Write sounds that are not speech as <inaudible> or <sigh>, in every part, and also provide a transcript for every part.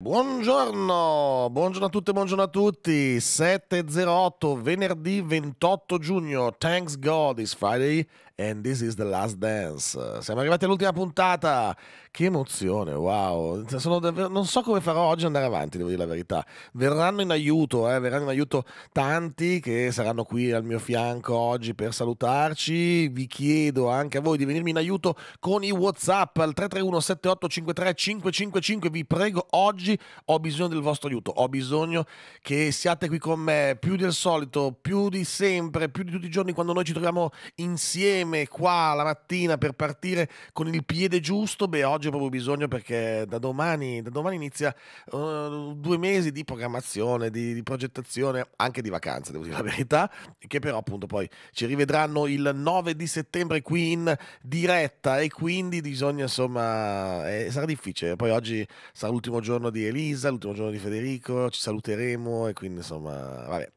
Buongiorno, buongiorno a tutte, buongiorno a tutti. 708, venerdì 28 giugno. Thanks God, it's Friday and this is the last dance. Siamo arrivati all'ultima puntata. Che emozione, wow. Davvero, non so come farò oggi andare avanti, devo dire la verità. Verranno in aiuto, eh, verranno in aiuto tanti che saranno qui al mio fianco oggi per salutarci. Vi chiedo anche a voi di venirmi in aiuto con i WhatsApp al 331 7853 555. Vi prego, oggi ho bisogno del vostro aiuto. Ho bisogno che siate qui con me più del solito, più di sempre, più di tutti i giorni quando noi ci troviamo insieme insieme qua la mattina per partire con il piede giusto, beh, oggi ho proprio bisogno perché da domani, da domani inizia uh, due mesi di programmazione, di, di, progettazione, anche di vacanze, devo dire la verità, che però appunto poi ci rivedranno il 9 di settembre qui in diretta e quindi bisogna insomma, eh, sarà difficile. Poi oggi sarà l'ultimo giorno di Elisa, l'ultimo giorno di Federico, ci saluteremo e quindi insomma, vabbè.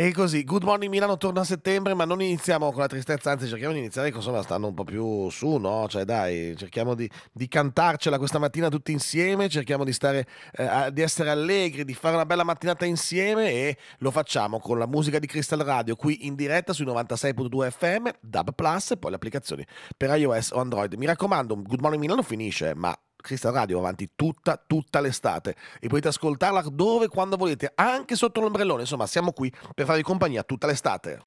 E così, Good Morning Milano torna a settembre, ma non iniziamo con la tristezza, anzi cerchiamo di iniziare con insomma stanno un po' più su, no? Cioè dai, cerchiamo di, di cantarcela questa mattina tutti insieme, cerchiamo di, stare, eh, di essere allegri, di fare una bella mattinata insieme e lo facciamo con la musica di Crystal Radio qui in diretta sui 96.2 FM, DAB Plus e poi le applicazioni per iOS o Android. Mi raccomando, Good Morning Milano finisce, ma Cristian Radio avanti tutta, tutta l'estate e potete ascoltarla dove e quando volete, anche sotto l'ombrellone. Insomma, siamo qui per farvi compagnia tutta l'estate.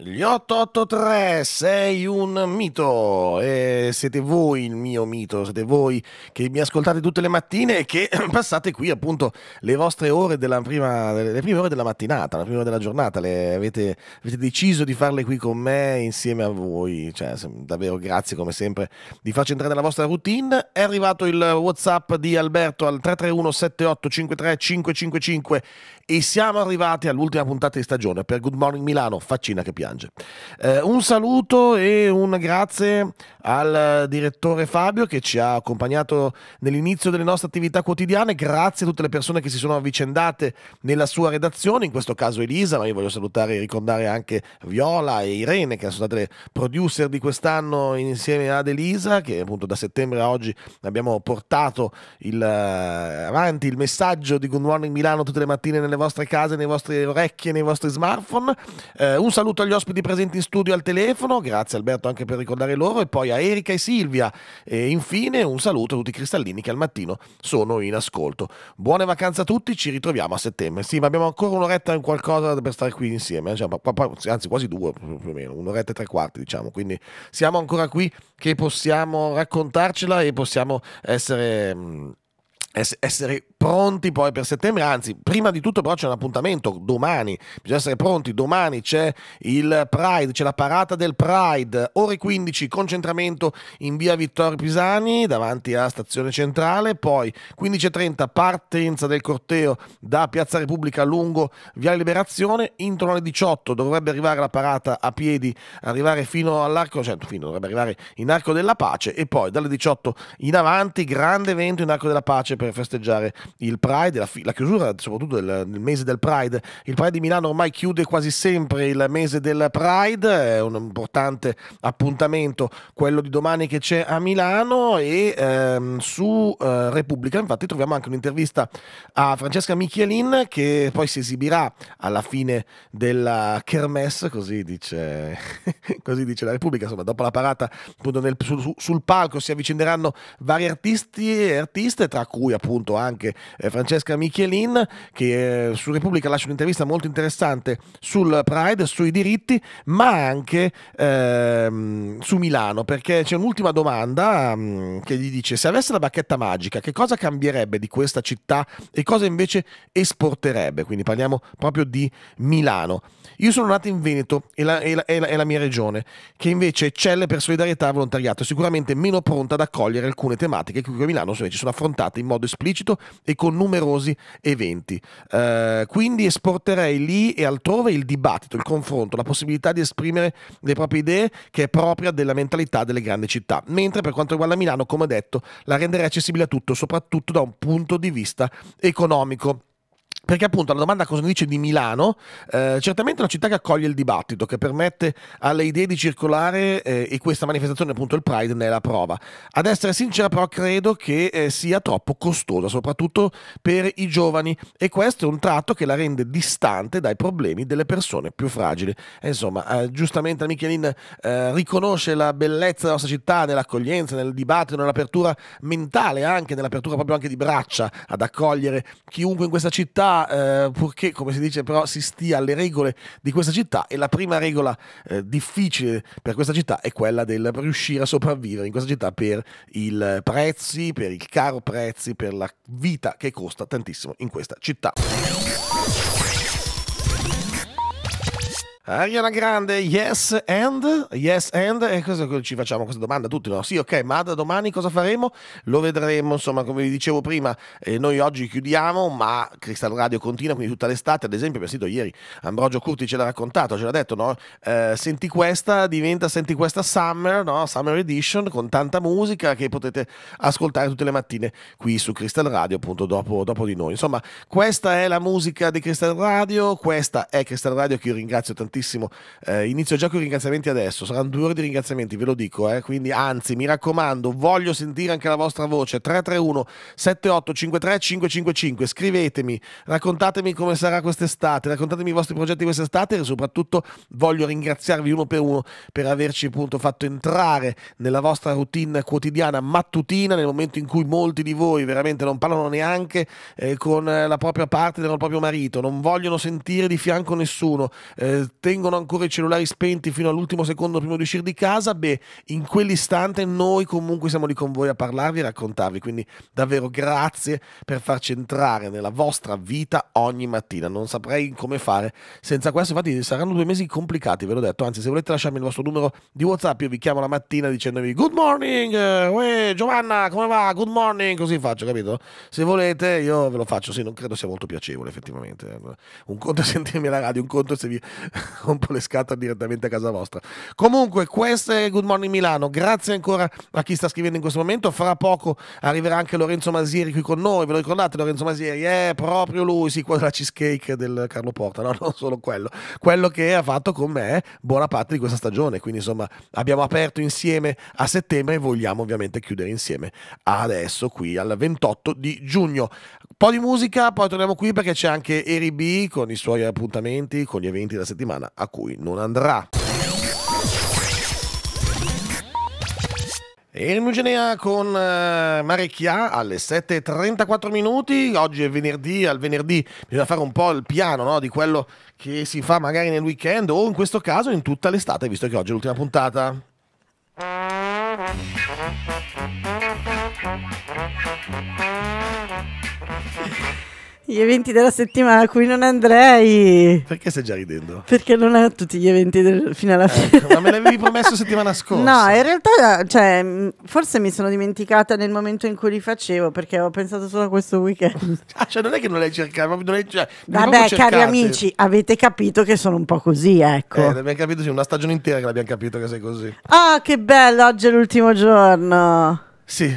Gli 883, sei un mito e siete voi il mio mito, siete voi che mi ascoltate tutte le mattine e che <clears throat> passate qui appunto le vostre ore della prima, le prime ore della mattinata, la prima ore della giornata, le avete, avete, deciso di farle qui con me insieme a voi, cioè davvero grazie come sempre di farci entrare nella vostra routine. È arrivato il Whatsapp di Alberto al 331 78 53 555 e siamo arrivati all'ultima puntata di stagione per Good Morning Milano, faccina che piange. Eh, un saluto e un grazie al direttore Fabio che ci ha accompagnato nell'inizio delle nostre attività quotidiane. Grazie a tutte le persone che si sono avvicendate nella sua redazione, in questo caso Elisa, ma io voglio salutare e ricordare anche Viola e Irene che sono state le producer di quest'anno insieme ad Elisa, che appunto da settembre a oggi abbiamo portato il, eh, avanti il messaggio di Good Morning Milano tutte le mattine nelle vostre case, nelle vostre orecchie, nei vostri smartphone. Eh, un saluto agli ospiti presenti in studio al telefono, grazie Alberto anche per ricordare loro, e poi a Erika e Silvia. E infine un saluto a tutti i cristallini che al mattino sono in ascolto. Buone vacanze a tutti, ci ritroviamo a settembre. Sì, ma abbiamo ancora un'oretta in qualcosa per stare qui insieme, eh, cioè, anzi quasi due più o meno, un'oretta e tre quarti diciamo, quindi siamo ancora qui che possiamo raccontarcela e possiamo essere mm, essere pronti poi per settembre, anzi prima di tutto però c'è un appuntamento domani, bisogna essere pronti, domani c'è il Pride, c'è la parata del Pride, ore 15 concentramento in via Vittorio Pisani davanti a Stazione Centrale, poi 15.30 partenza del corteo da Piazza Repubblica lungo via Liberazione, intorno alle 18 dovrebbe arrivare la parata a piedi, arrivare fino all'arco, cioè fino, dovrebbe arrivare in Arco della Pace e poi dalle 18 in avanti grande evento in Arco della Pace per festeggiare il Pride, la, la chiusura soprattutto del, del, mese del Pride, il Pride di Milano ormai chiude quasi sempre il mese del Pride, è un importante appuntamento quello di domani che c'è a Milano e ehm, su eh, Repubblica infatti troviamo anche un'intervista a Francesca Michielin che poi si esibirà alla fine della Kermesse, così dice, <laughs> così dice la Repubblica, insomma dopo la parata appunto nel, sul, sul palco si avvicineranno vari artisti e artiste tra cui appunto anche eh, Francesca Michelin che eh, su Repubblica lascia un'intervista molto interessante sul Pride, sui diritti, ma anche ehm, su Milano, perché c'è un'ultima domanda mh, mm, che gli dice se avesse la bacchetta magica, che cosa cambierebbe di questa città e cosa invece esporterebbe? Quindi parliamo proprio di Milano. Io sono nato in Veneto, è la, è la, è la, è la mia regione, che invece eccelle per solidarietà e volontariato, sicuramente meno pronta ad accogliere alcune tematiche che qui a Milano invece sono affrontate in modo esplicito e con numerosi eventi. Eh, quindi esporterei lì e altrove il dibattito, il confronto, la possibilità di esprimere le proprie idee che è propria della mentalità delle grandi città. Mentre per quanto riguarda Milano, come detto, la renderei accessibile a tutto, soprattutto da un punto di vista economico. Perché appunto la domanda cosa ne dice di Milano, eh, certamente è una città che accoglie il dibattito, che permette alle idee di circolare eh, e questa manifestazione appunto il Pride ne è la prova. Ad essere sincera però credo che eh, sia troppo costosa, soprattutto per i giovani e questo è un tratto che la rende distante dai problemi delle persone più fragili. E, insomma, eh, giustamente Michelin eh, riconosce la bellezza della nostra città nell'accoglienza, nel dibattito, nell'apertura mentale anche, nell'apertura proprio anche di braccia ad accogliere chiunque in questa città eh, purché, come si dice, però si stia alle regole di questa città e la prima regola eh, difficile per questa città è quella del riuscire a sopravvivere in questa città per i prezzi, per il caro prezzi, per la vita che costa tantissimo in questa città. Ariana Grande, yes and, yes and, e cosa ci facciamo questa domanda tutti, no? Sì, ok, ma da domani cosa faremo? Lo vedremo, insomma, come vi dicevo prima, eh, noi oggi chiudiamo, ma Cristal Radio continua, quindi tutta l'estate, ad esempio, per sito ieri Ambrogio Curti ce l'ha raccontato, ce l'ha detto, no? Eh, senti questa, diventa senti questa summer, no? Summer edition, con tanta musica che potete ascoltare tutte le mattine qui su Cristal Radio, appunto, dopo, dopo di noi. Insomma, questa è la musica di Cristal Radio, questa è Cristal Radio che io ringrazio tantissimo tantissimo. Eh, inizio già con i ringraziamenti adesso, saranno due ore di ringraziamenti, ve lo dico, eh? quindi anzi mi raccomando, voglio sentire anche la vostra voce, 331 7853 555, scrivetemi, raccontatemi come sarà quest'estate, raccontatemi i vostri progetti quest'estate e soprattutto voglio ringraziarvi uno per uno per averci appunto fatto entrare nella vostra routine quotidiana mattutina nel momento in cui molti di voi veramente non parlano neanche eh, con la propria partner o il proprio marito, non vogliono sentire di fianco nessuno, eh, tengono ancora i cellulari spenti fino all'ultimo secondo prima di uscire di casa, beh, in quell'istante noi comunque siamo lì con voi a parlarvi e raccontarvi. Quindi davvero grazie per farci entrare nella vostra vita ogni mattina. Non saprei come fare senza questo. Infatti saranno due mesi complicati, ve l'ho detto. Anzi, se volete lasciarmi il vostro numero di WhatsApp, io vi chiamo la mattina dicendovi good morning, eh, uè, Giovanna, come va? Good morning, così faccio, capito? Se volete, io ve lo faccio. Sì, non credo sia molto piacevole, effettivamente. Un conto è <laughs> sentirmi alla radio, un conto è se vi rompo le scatole direttamente a casa vostra. Comunque, questo è Good Morning Milano. Grazie ancora a chi sta scrivendo in questo momento. Fra poco arriverà anche Lorenzo Masieri qui con noi. Ve lo ricordate, Lorenzo Masieri? È proprio lui, sì, quello della cheesecake del Carlo Porta. No, <laughs> non solo quello. Quello che ha fatto con me buona parte di questa stagione. Quindi, insomma, abbiamo aperto insieme a settembre e vogliamo ovviamente chiudere insieme adesso qui al 28 di giugno. Un po' di musica, poi torniamo qui perché c'è anche Eri B con i suoi appuntamenti, con gli eventi della settimana a cui non andrà. Il Mugenea con eh, Marecchia alle 7.34 minuti, oggi è venerdì, al venerdì bisogna fare un po' il piano no? di quello che si fa magari nel weekend o in questo caso in tutta l'estate, visto che oggi è l'ultima puntata. gli eventi della settimana a cui non andrei. Perché stai già ridendo? Perché non ho tutti gli eventi del, fino alla ecco, fine. Ecco, ma me l'avevi <laughs> promesso settimana scorsa. No, in realtà, cioè, forse mi sono dimenticata nel momento in cui li facevo perché ho pensato solo a questo weekend. <laughs> ah, cioè, non è che non l'hai cercato. Non l'hai, cioè, Vabbè, cari amici, avete capito che sono un po' così, ecco. Eh, l'abbiamo capito, sì, una stagione intera che l'abbiamo capito che sei così. Ah, che bello, oggi è l'ultimo giorno. Sì,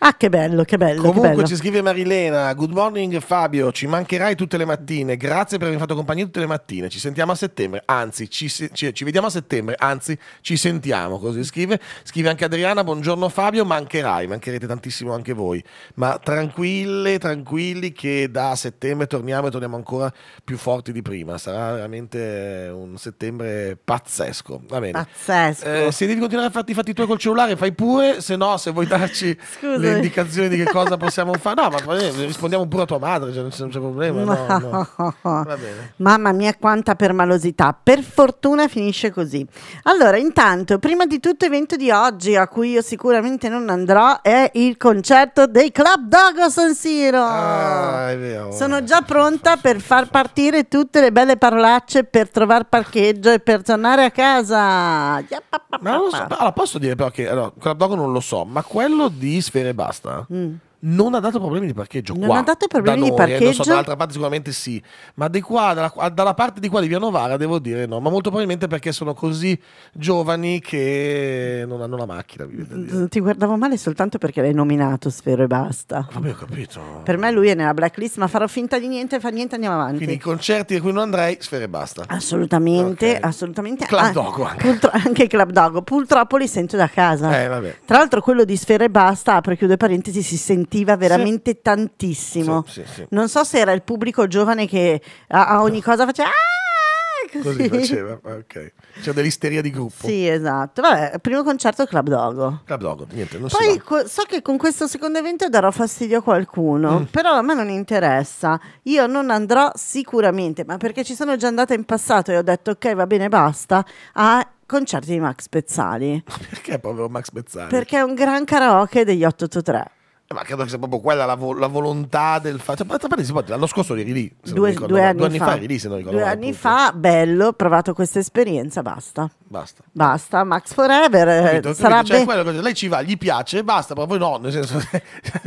Ah, che bello, che bello. Comunque che bello. ci scrive Marilena, good morning Fabio, ci mancherai tutte le mattine, grazie per avermi fatto compagnia tutte le mattine, ci sentiamo a settembre, anzi ci, ci, ci vediamo a settembre, anzi ci sentiamo, così scrive. Scrive anche Adriana, buongiorno Fabio, mancherai, mancherete tantissimo anche voi, ma tranquille, tranquilli che da settembre torniamo e torniamo ancora più forti di prima, sarà veramente un settembre pazzesco. Va bene. Pazzesco. Eh, se devi continuare a farti i fatti tuoi col cellulare fai pure, se no se vuoi darci... <laughs> Scusa delle indicazioni di che cosa <laughs> possiamo fare. No, ma rispondiamo pure a tua madre, cioè non, c'è, problema. No, no. Va bene. Mamma mia, quanta permalosità. Per fortuna finisce così. Allora, intanto, prima di tutto, evento di oggi a cui io sicuramente non andrò è il concerto dei Club Dogo San Siro. Ah, è vero. Sono già pronta per far partire tutte le belle parolacce per trovare parcheggio e per tornare a casa. Ma non lo so. allora, posso dire però che allora, Club Dogo non lo so, ma quello di Sfere basta mm. non ha dato problemi di parcheggio. Non qua, ha dato problemi noi, di eh, parcheggio. Non so, dall'altra parte sicuramente sì, ma di qua, dalla, dalla, parte di qua di Via Novara devo dire no, ma molto probabilmente perché sono così giovani che non hanno la macchina. Mm, ti guardavo male soltanto perché l'hai nominato Sfero e basta. Vabbè, ho capito. Per me lui è nella blacklist, ma farò finta di niente, fa niente, andiamo avanti. Quindi i concerti a cui non andrei, Sfero e basta. Assolutamente, okay. assolutamente. Club ah, Dogo anche. anche Club Dogo. Purtroppo li sento da casa. Eh, Tra l'altro quello di Sfero e basta, apre chiude parentesi, si sente sentiva veramente sì. tantissimo. Sì, sì, non so se era il pubblico giovane che a, a ogni cosa faceva... Ah! Così. così faceva, ok. C'è dell'isteria di gruppo. Sì, esatto. Vabbè, primo concerto Club Dogo. Club Dogo, niente, non Poi so che con questo secondo evento darò fastidio a qualcuno, mm. però a me non interessa. Io non andrò sicuramente, ma perché ci sono già andata in passato e ho detto ok, va bene, basta, a concerti di Max Pezzali. <laughs> Perché povero Max Pezzali? Perché è un gran karaoke degli 883. Ma credo che sia proprio quella la, vo- la volontà del fatto. Cioè, l'anno scorso eri lì. Due, due, anni, due anni fa, fa eri lì, se non ricordo. Due anni fa, bello, ho provato questa esperienza, basta. Basta. Basta, Max Forever. Eh, capito, sarà capito, cioè, be- lei ci va, gli piace, basta, ma poi no, nel senso... <laughs>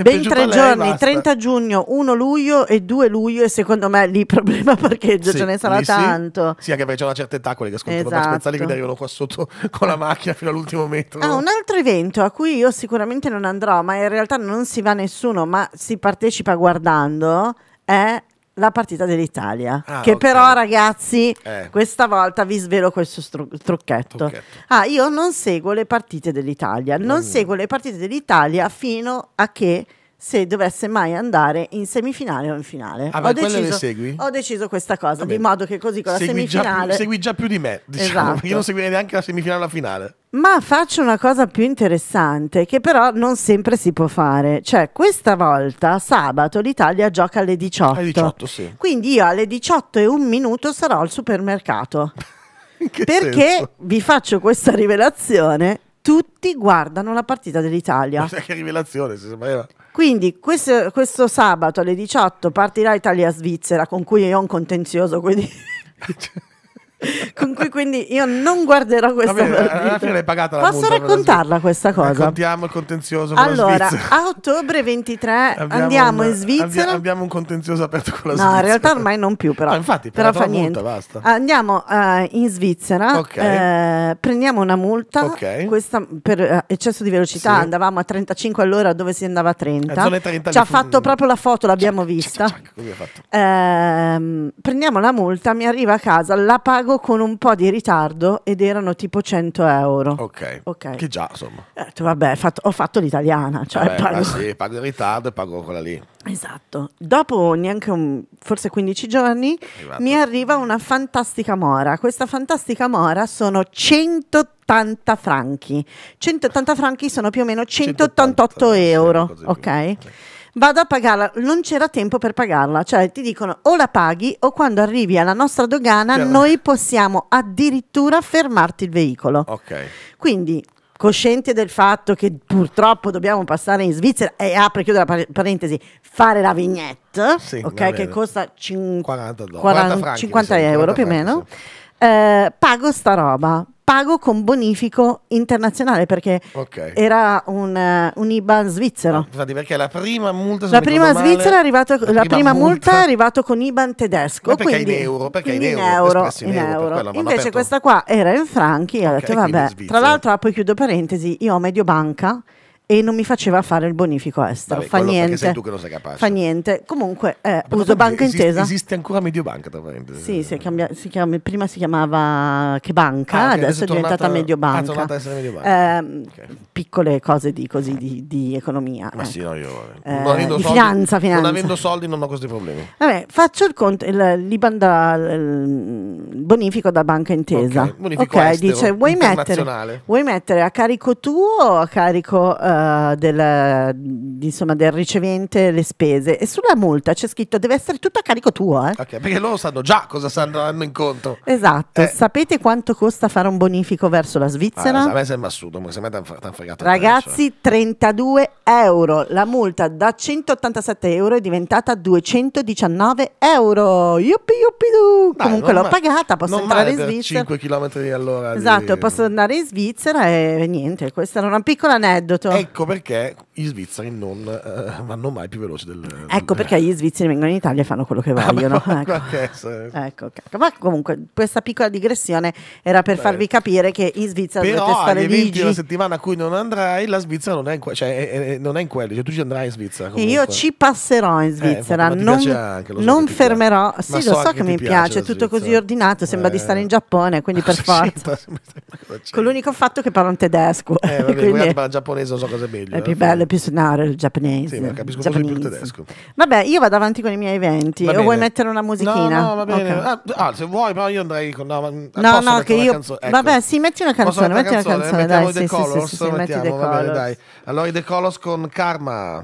ben tre giorni, basta. 30 giugno, 1 luglio e 2 luglio e secondo me lì il problema <laughs> parcheggio sì, ce ne sarà tanto. Sì. anche perché c'è una certa età quelli che ascoltano esatto. Max Pezzali quindi arrivano qua sotto con la macchina fino all'ultimo metro. Ah, un altro evento a cui io sicuramente non andrò, ma in realtà non si va nessuno, ma si partecipa guardando, è la partita dell'Italia. Ah, che okay. però, ragazzi, eh. questa volta vi svelo questo stru- trucchetto. trucchetto. Ah, io non seguo le partite dell'Italia, non mm. seguo le partite dell'Italia fino a che se dovesse mai andare in semifinale o in finale. Ah, ho, deciso, ho, deciso, questa cosa, Vabbè. di modo che così con la segui semifinale... Già più, segui già più di me, diciamo, esatto. io <laughs> non seguirei neanche la semifinale o la finale. Ma faccio una cosa più interessante che però non sempre si può fare. Cioè, questa volta sabato l'Italia gioca alle 18. Alle 18, sì. Quindi io alle 18 e un minuto sarò al supermercato. <laughs> perché senso? vi faccio questa rivelazione tutti guardano la partita dell'Italia. che rivelazione, si sapeva. Quindi questo, questo, sabato alle 18 partirà Italia-Svizzera con cui io ho un contenzioso, quindi... <laughs> con cui quindi io non guarderò questa Vabbè, partita. Alla pagata Posso raccontarla questa cosa? Raccontiamo il contenzioso Allora, a ottobre 23 abbiamo andiamo un, in Svizzera. abbiamo un contenzioso aperto con la Svizzera. No, in realtà ormai non più però. No, ah, infatti, però fa niente. basta. Andiamo uh, in Svizzera, okay. eh, prendiamo una multa okay. questa, per uh, eccesso di velocità, sì. andavamo a 35 all'ora dove si andava a 30. Eh, 30 Ci ha fatto fu... proprio la foto, l'abbiamo vista. Ciac, ciac, ciac, eh, prendiamo la multa, mi arriva a casa, la pago pago con un po' di ritardo ed erano tipo 100 euro. Ok. okay. Che già, insomma. Ho detto, vabbè, fatto, ho fatto l'italiana. Cioè Vabbè, pago... <laughs> sì, pago in ritardo e pago quella lì. Esatto. Dopo neanche un, forse 15 giorni mi arriva una fantastica mora. Questa fantastica mora sono 180 franchi. 180 franchi sono più o meno 188 180, euro, ok? Più vado a pagarla, non c'era tempo per pagarla, cioè ti dicono o la paghi o quando arrivi alla nostra dogana Chiaro. noi possiamo addirittura fermarti il veicolo. Ok. Quindi cosciente del fatto che purtroppo dobbiamo passare in Svizzera e apre chiudo la parentesi fare la vignette sì, okay, che costa cin- 40, 40, 40, 50 euro 40 più o meno sì. eh, pago sta roba pago con bonifico internazionale perché okay. era un, eh, un IBAN svizzero. Infatti, perché la prima multa la prima male, svizzera è arrivata la, la prima, multa, è arrivata con IBAN tedesco. Ma perché quindi, in euro? Perché in euro? In in euro, euro. Quello, Invece aperto... questa qua era in franchi. Okay, ho detto, vabbè. Tra l'altro, ah, poi chiudo parentesi, io ho Mediobanca e non mi faceva fare il bonifico estero. Vabbè, fa niente. Sei tu che non sei capace. Fa niente. Comunque, eh, uso banca esiste, intesa. Esiste ancora Mediobanca, tra parentesi. Sì, si cambia, si chiama, prima si chiamava Che Banca, ah, okay, adesso, è tornata, diventata Mediobanca. Ah, Mediobanca. Eh, okay. Piccole cose di, così, di, di economia. Ma ecco. sì, no, io. Eh, non di soldi, finanza, finanza. Non avendo soldi non ho questi problemi. Vabbè, faccio il conto, il, l'Iban da, il bonifico da banca intesa. Ok, okay estero, dice vuoi mettere, vuoi mettere, a carico tuo o a carico... Eh, uh, del, insomma, del, ricevente le spese e sulla multa c'è scritto deve essere tutto a carico tuo. Eh? Okay, perché loro sanno già cosa andranno incontro. Esatto, eh. sapete quanto costa fare un bonifico verso la Svizzera? Ah, a me sembra assurdo, ma sembra tan, fregato. Ragazzi, 32 euro, la multa da 187 euro è diventata 219 euro. Yuppi, yuppi, du. Comunque l'ho ma... pagata, posso non entrare in Svizzera. 5 km all'ora. Esatto, di... posso andare in Svizzera e niente, questo era un piccolo aneddoto. E Ecco perché gli svizzeri non eh, vanno mai più veloci del... Ecco perché gli svizzeri vengono in Italia e fanno quello che ah, vogliono. Ah, <laughs> ecco. Ecco, ecco. Ma comunque questa piccola digressione era per Beh. farvi capire che in Svizzera Però dovete stare lì. Però la settimana a cui non andrai, la Svizzera non è in, que- cioè, è, è, non è in quelli, cioè, tu ci andrai in Svizzera. Comunque. Io ci passerò in eh, Svizzera, eh, non, anche, so non fermerò, sì Ma lo so, so che, mi piace, è tutto così ordinato, sembra eh. di stare in Giappone, quindi <laughs> per forza. <laughs> Con l'unico fatto che parlo in tedesco. Eh, vabbè, quindi... parla giapponese, non so cosa cosa meglio. È eh. più bello, è più suonare il giapponese. Sì, ma capisco così più il tedesco. Vabbè, io vado avanti con i miei eventi. O vuoi mettere una musichina? No, no, va bene. Okay. Ah, ah se vuoi, però io andrei con... No, no, no che io... Canzo- ecco. Vabbè, sì, metti una canzone, metti una canzone, dai. Mettiamo i The Colors, mettiamo, va bene, dai. Allora i The Colors con Karma.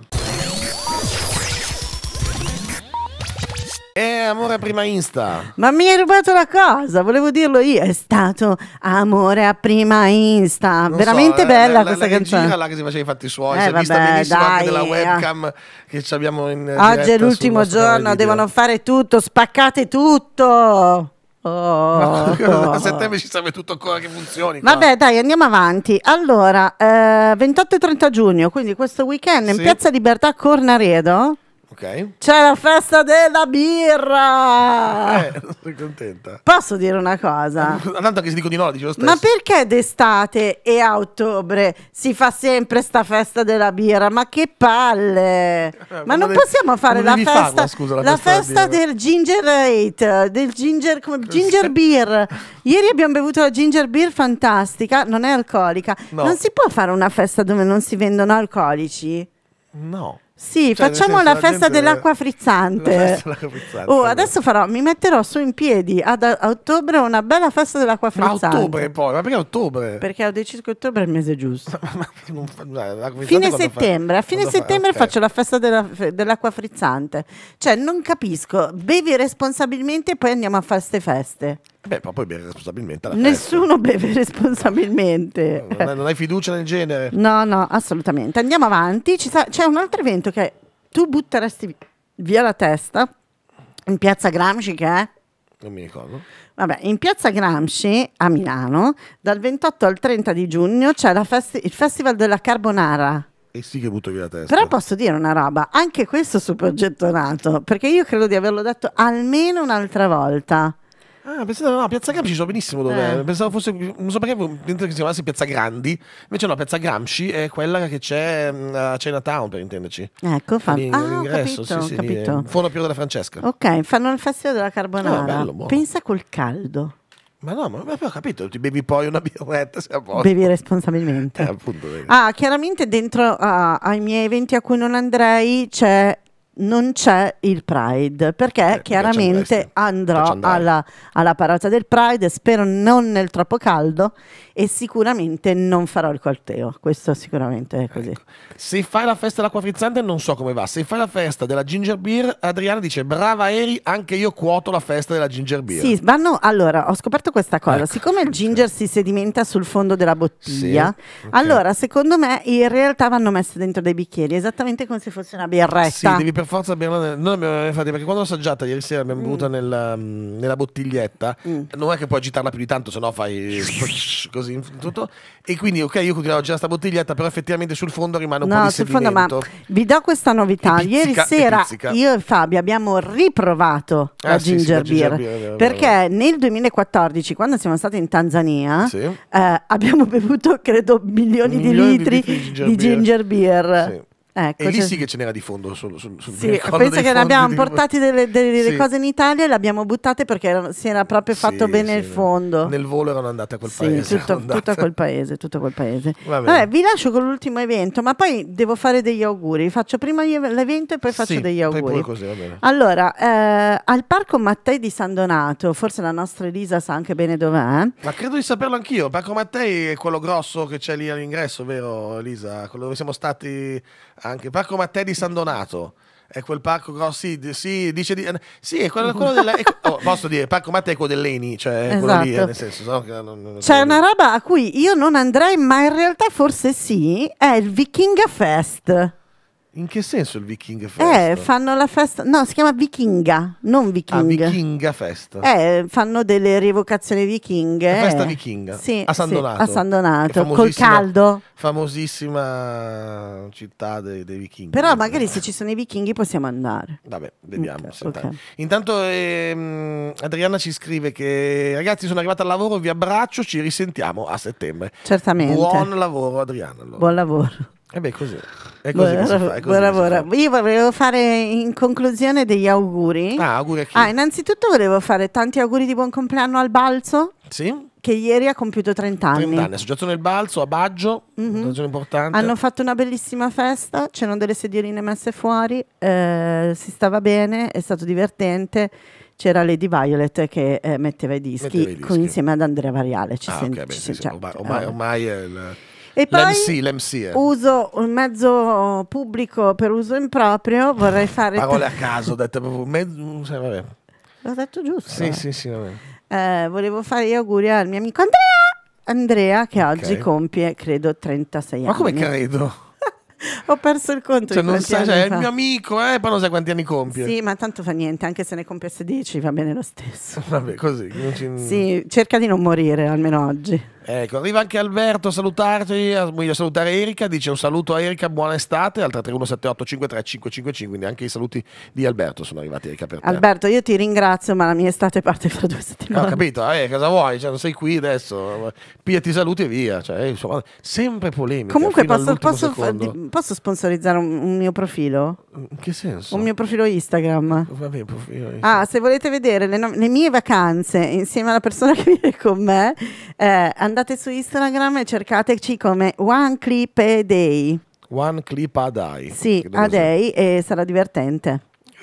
Eh, amore a prima Insta. Ma mi hai rubato la cosa, volevo dirlo io. È stato amore a prima Insta. Non Veramente so, eh, bella la, questa la, canzone. Gira là che si faceva i fatti suoi. Eh, si è vabbè, vista benissimo dai, anche della eh. webcam che abbiamo in Oggi è l'ultimo giorno, devono fare tutto, spaccate tutto. <laughs> Oh, A settembre ci serve tutto ancora che funzioni. Qua. dai, andiamo avanti. Allora, eh, 28 e 30 giugno, quindi questo weekend sì. in Piazza Libertà Cornaredo Okay. C'è la festa della birra! Eh, sono contenta. Posso dire una cosa? Eh, tanto che si dico di no, lo stesso. Ma perché d'estate e a ottobre si fa sempre sta festa della birra? Ma che palle! Eh, ma, ma non, non possiamo devi, fare non la festa, farla, scusa, la, la festa, del ginger rate, del ginger, ginger beer. Ieri abbiamo bevuto la ginger beer fantastica, non è alcolica. No. Non si può fare una festa dove non si vendono alcolici? No. Sì, cioè, facciamo senso, la, festa dell'acqua frizzante. La festa dell'acqua frizzante. Oh, adesso farò, mi metterò su in piedi ad, a ottobre una bella festa dell'acqua frizzante. Ma ottobre poi, ma perché ottobre? Perché ho deciso che ottobre è il mese giusto. <laughs> ma, ma, ma, fine settembre, fa, a fine settembre fa, okay. faccio la festa della, dell'acqua frizzante. Cioè, non capisco, bevi responsabilmente e poi andiamo a fare queste feste. Eh beh, ma poi beve responsabilmente. Nessuno beve responsabilmente. <laughs> Non, hai fiducia nel genere? No, no, assolutamente. Andiamo avanti. Sta, c'è un altro evento che tu butteresti via la testa in piazza Gramsci, che è? Non mi ricordo. Vabbè, in piazza Gramsci a Milano, dal 28 al 30 di giugno c'è festi- il Festival della Carbonara. E sì che butto via la testa. Però posso dire una roba, anche questo progetto nato, perché io credo di averlo detto almeno un'altra volta. Ah, pensavo, no, Piazza Gramsci so benissimo dove eh. Pensavo fosse, non so perché, mentre si chiamasse Piazza Grandi, invece no, Piazza Gramsci è quella che c'è mm, a Chinatown, per intenderci. Ecco, fa... Lì, ah, capito, sì, sì, ho capito. Lì, fuori della Francesca. Ok, fanno il festival della carbonara. Ah, bello, Pensa col caldo. Ma no, ma, ho capito, ti bevi poi una birretta, se a posto. Bevi responsabilmente. <laughs> Eh, appunto, ah, chiaramente dentro uh, ai miei eventi a cui non andrei c'è non c'è il Pride perché eh, chiaramente andrò alla, alla, parata del Pride, spero non nel troppo caldo e sicuramente non farò il corteo, questo sicuramente è così. Ecco. Se fai la festa dell'acqua frizzante non so come va, se fai la festa della ginger beer Adriana dice brava Eri, anche io cuoto la festa della ginger beer. Sì, vanno, allora ho scoperto questa cosa, ecco. siccome il ginger si sedimenta sul fondo della bottiglia, sì, okay. allora secondo me in realtà vanno messe dentro dei bicchieri, esattamente come se fosse una birretta. Sì, devi per forza Birlone. Noi abbiamo, infatti, perché quando l'ho assaggiata ieri sera l'abbiamo mm. bevuta nella, um, nella bottiglietta, mm. non è che puoi agitarla più di tanto, se no fai <laughs> così tutto. E quindi, ok, io continuavo a girare questa bottiglietta, però effettivamente sul fondo rimane un no, po' di sul fondo, ma vi do questa novità. Pizzica, ieri sera io e Fabio abbiamo riprovato ah, la, sì, ginger sì, la, ginger beer, perché nel 2014, quando siamo stati in Tanzania, sì. eh, abbiamo <laughs> bevuto credo milioni, milioni di litri di ginger, di ginger beer. beer. Ecco, e lì cioè sì che ce n'era di fondo. Sul, sul, sul sì, penso che ne abbiamo di... portate delle, delle sì. cose in Italia e le abbiamo buttate perché era, si era proprio fatto sì, bene il fondo. Nel volo erano andate a quel paese. Tutto, tutto, quel paese, tutto quel paese. Vabbè, vi lascio con l'ultimo evento, ma poi devo fare degli auguri. Faccio prima l'evento e poi faccio degli auguri. Così, allora, eh, al Parco Mattei di San Donato, forse la nostra Elisa sa anche bene dov'è. Eh? Ma credo di saperlo anch'io. Parco Mattei è quello grosso che c'è lì all'ingresso, vero Elisa? Quello dove siamo stati eh, anche parco Mattei di San Donato. È quel parco grosso, sì, sì, dice di, sì, è quello, quello della, è, oh, posso dire, parco Mattei cioè, è quello dell'Eni, cioè esatto. quello lì, nel senso, so che non, non C'è una roba a cui io non andrei, ma in realtà forse sì, è il Vichinga Fest. In che senso il Viking Fest? Eh, fanno la festa, no, si chiama Vichinga, non ah, Viking. Ah, Vichinga Fest. Eh, fanno delle rievocazioni vichinghe. La festa eh, vichinga sì, a San sì, Donato. a San Donato, col caldo. Famosissima città dei, dei vichinghi. Però magari se ci sono i vichinghi possiamo andare. Vabbè, vediamo. Okay, okay. Intanto ehm, Adriana ci scrive che ragazzi sono arrivata al lavoro, vi abbraccio, ci risentiamo a settembre. Certamente. Buon lavoro Adriana. Allora. Buon lavoro. E eh beh, così. È così Buona, fa. È buona, buona. Fa. Io volevo fare in conclusione degli auguri. Ah, auguri a chi? Ah, innanzitutto volevo fare tanti auguri di buon compleanno al Balzo. Sì. Che ieri ha compiuto 30 anni. 30 anni, associazione del Balzo a Baggio, mm -hmm. associazione importante. Hanno fatto una bellissima festa, c'erano delle sedioline messe fuori, eh, si stava bene, è stato divertente c'era Lady Violet che eh, metteva i dischi, metteva i dischi. Con, insieme ad Andrea Variale. Ci ah, senti, okay, beh, ci sì, senti, sì. Ormai, ormai, ormai è il e poi l'MC, eh. uso un mezzo pubblico per uso improprio, vorrei fare... Parole a caso, dette proprio... Mezzo, cioè, vabbè. L'ho detto giusto? Sì, eh? sì, sì, va Eh, volevo fare gli auguri al mio amico Andrea. Andrea che okay. oggi compie, credo, 36 anni. Ma come credo? <laughs> Ho perso il conto. Cioè, non sai, cioè, è il mio amico, eh, poi non sai quanti anni compie. Sì, ma tanto fa niente, anche se ne compiesse 10 va bene lo stesso. <laughs> Vabbè, così. Ci... Sì, cerca di non morire, almeno oggi. Ecco, arriva anche Alberto a salutarci, voglio salutare Erika, dice un saluto a Erika, buona estate, al 33178533555, quindi anche i saluti di Alberto sono arrivati Erika per te. Alberto, io ti ringrazio, ma la mia estate parte fra due settimane. Ho capito, eh, cosa vuoi? Cioè, non sei qui adesso, Pia ti saluti e via, cioè, insomma, sempre polemica. Comunque posso, posso, posso, sponsorizzare un, un, mio profilo? In che senso? Un mio profilo Instagram. Vabbè, profilo Instagram. Ah, se volete vedere le, no le, mie vacanze insieme alla persona che viene con me, eh, andate andate su Instagram e cercateci come One Clip a Day. One Clip a Day. Sì, a Day e sarà divertente.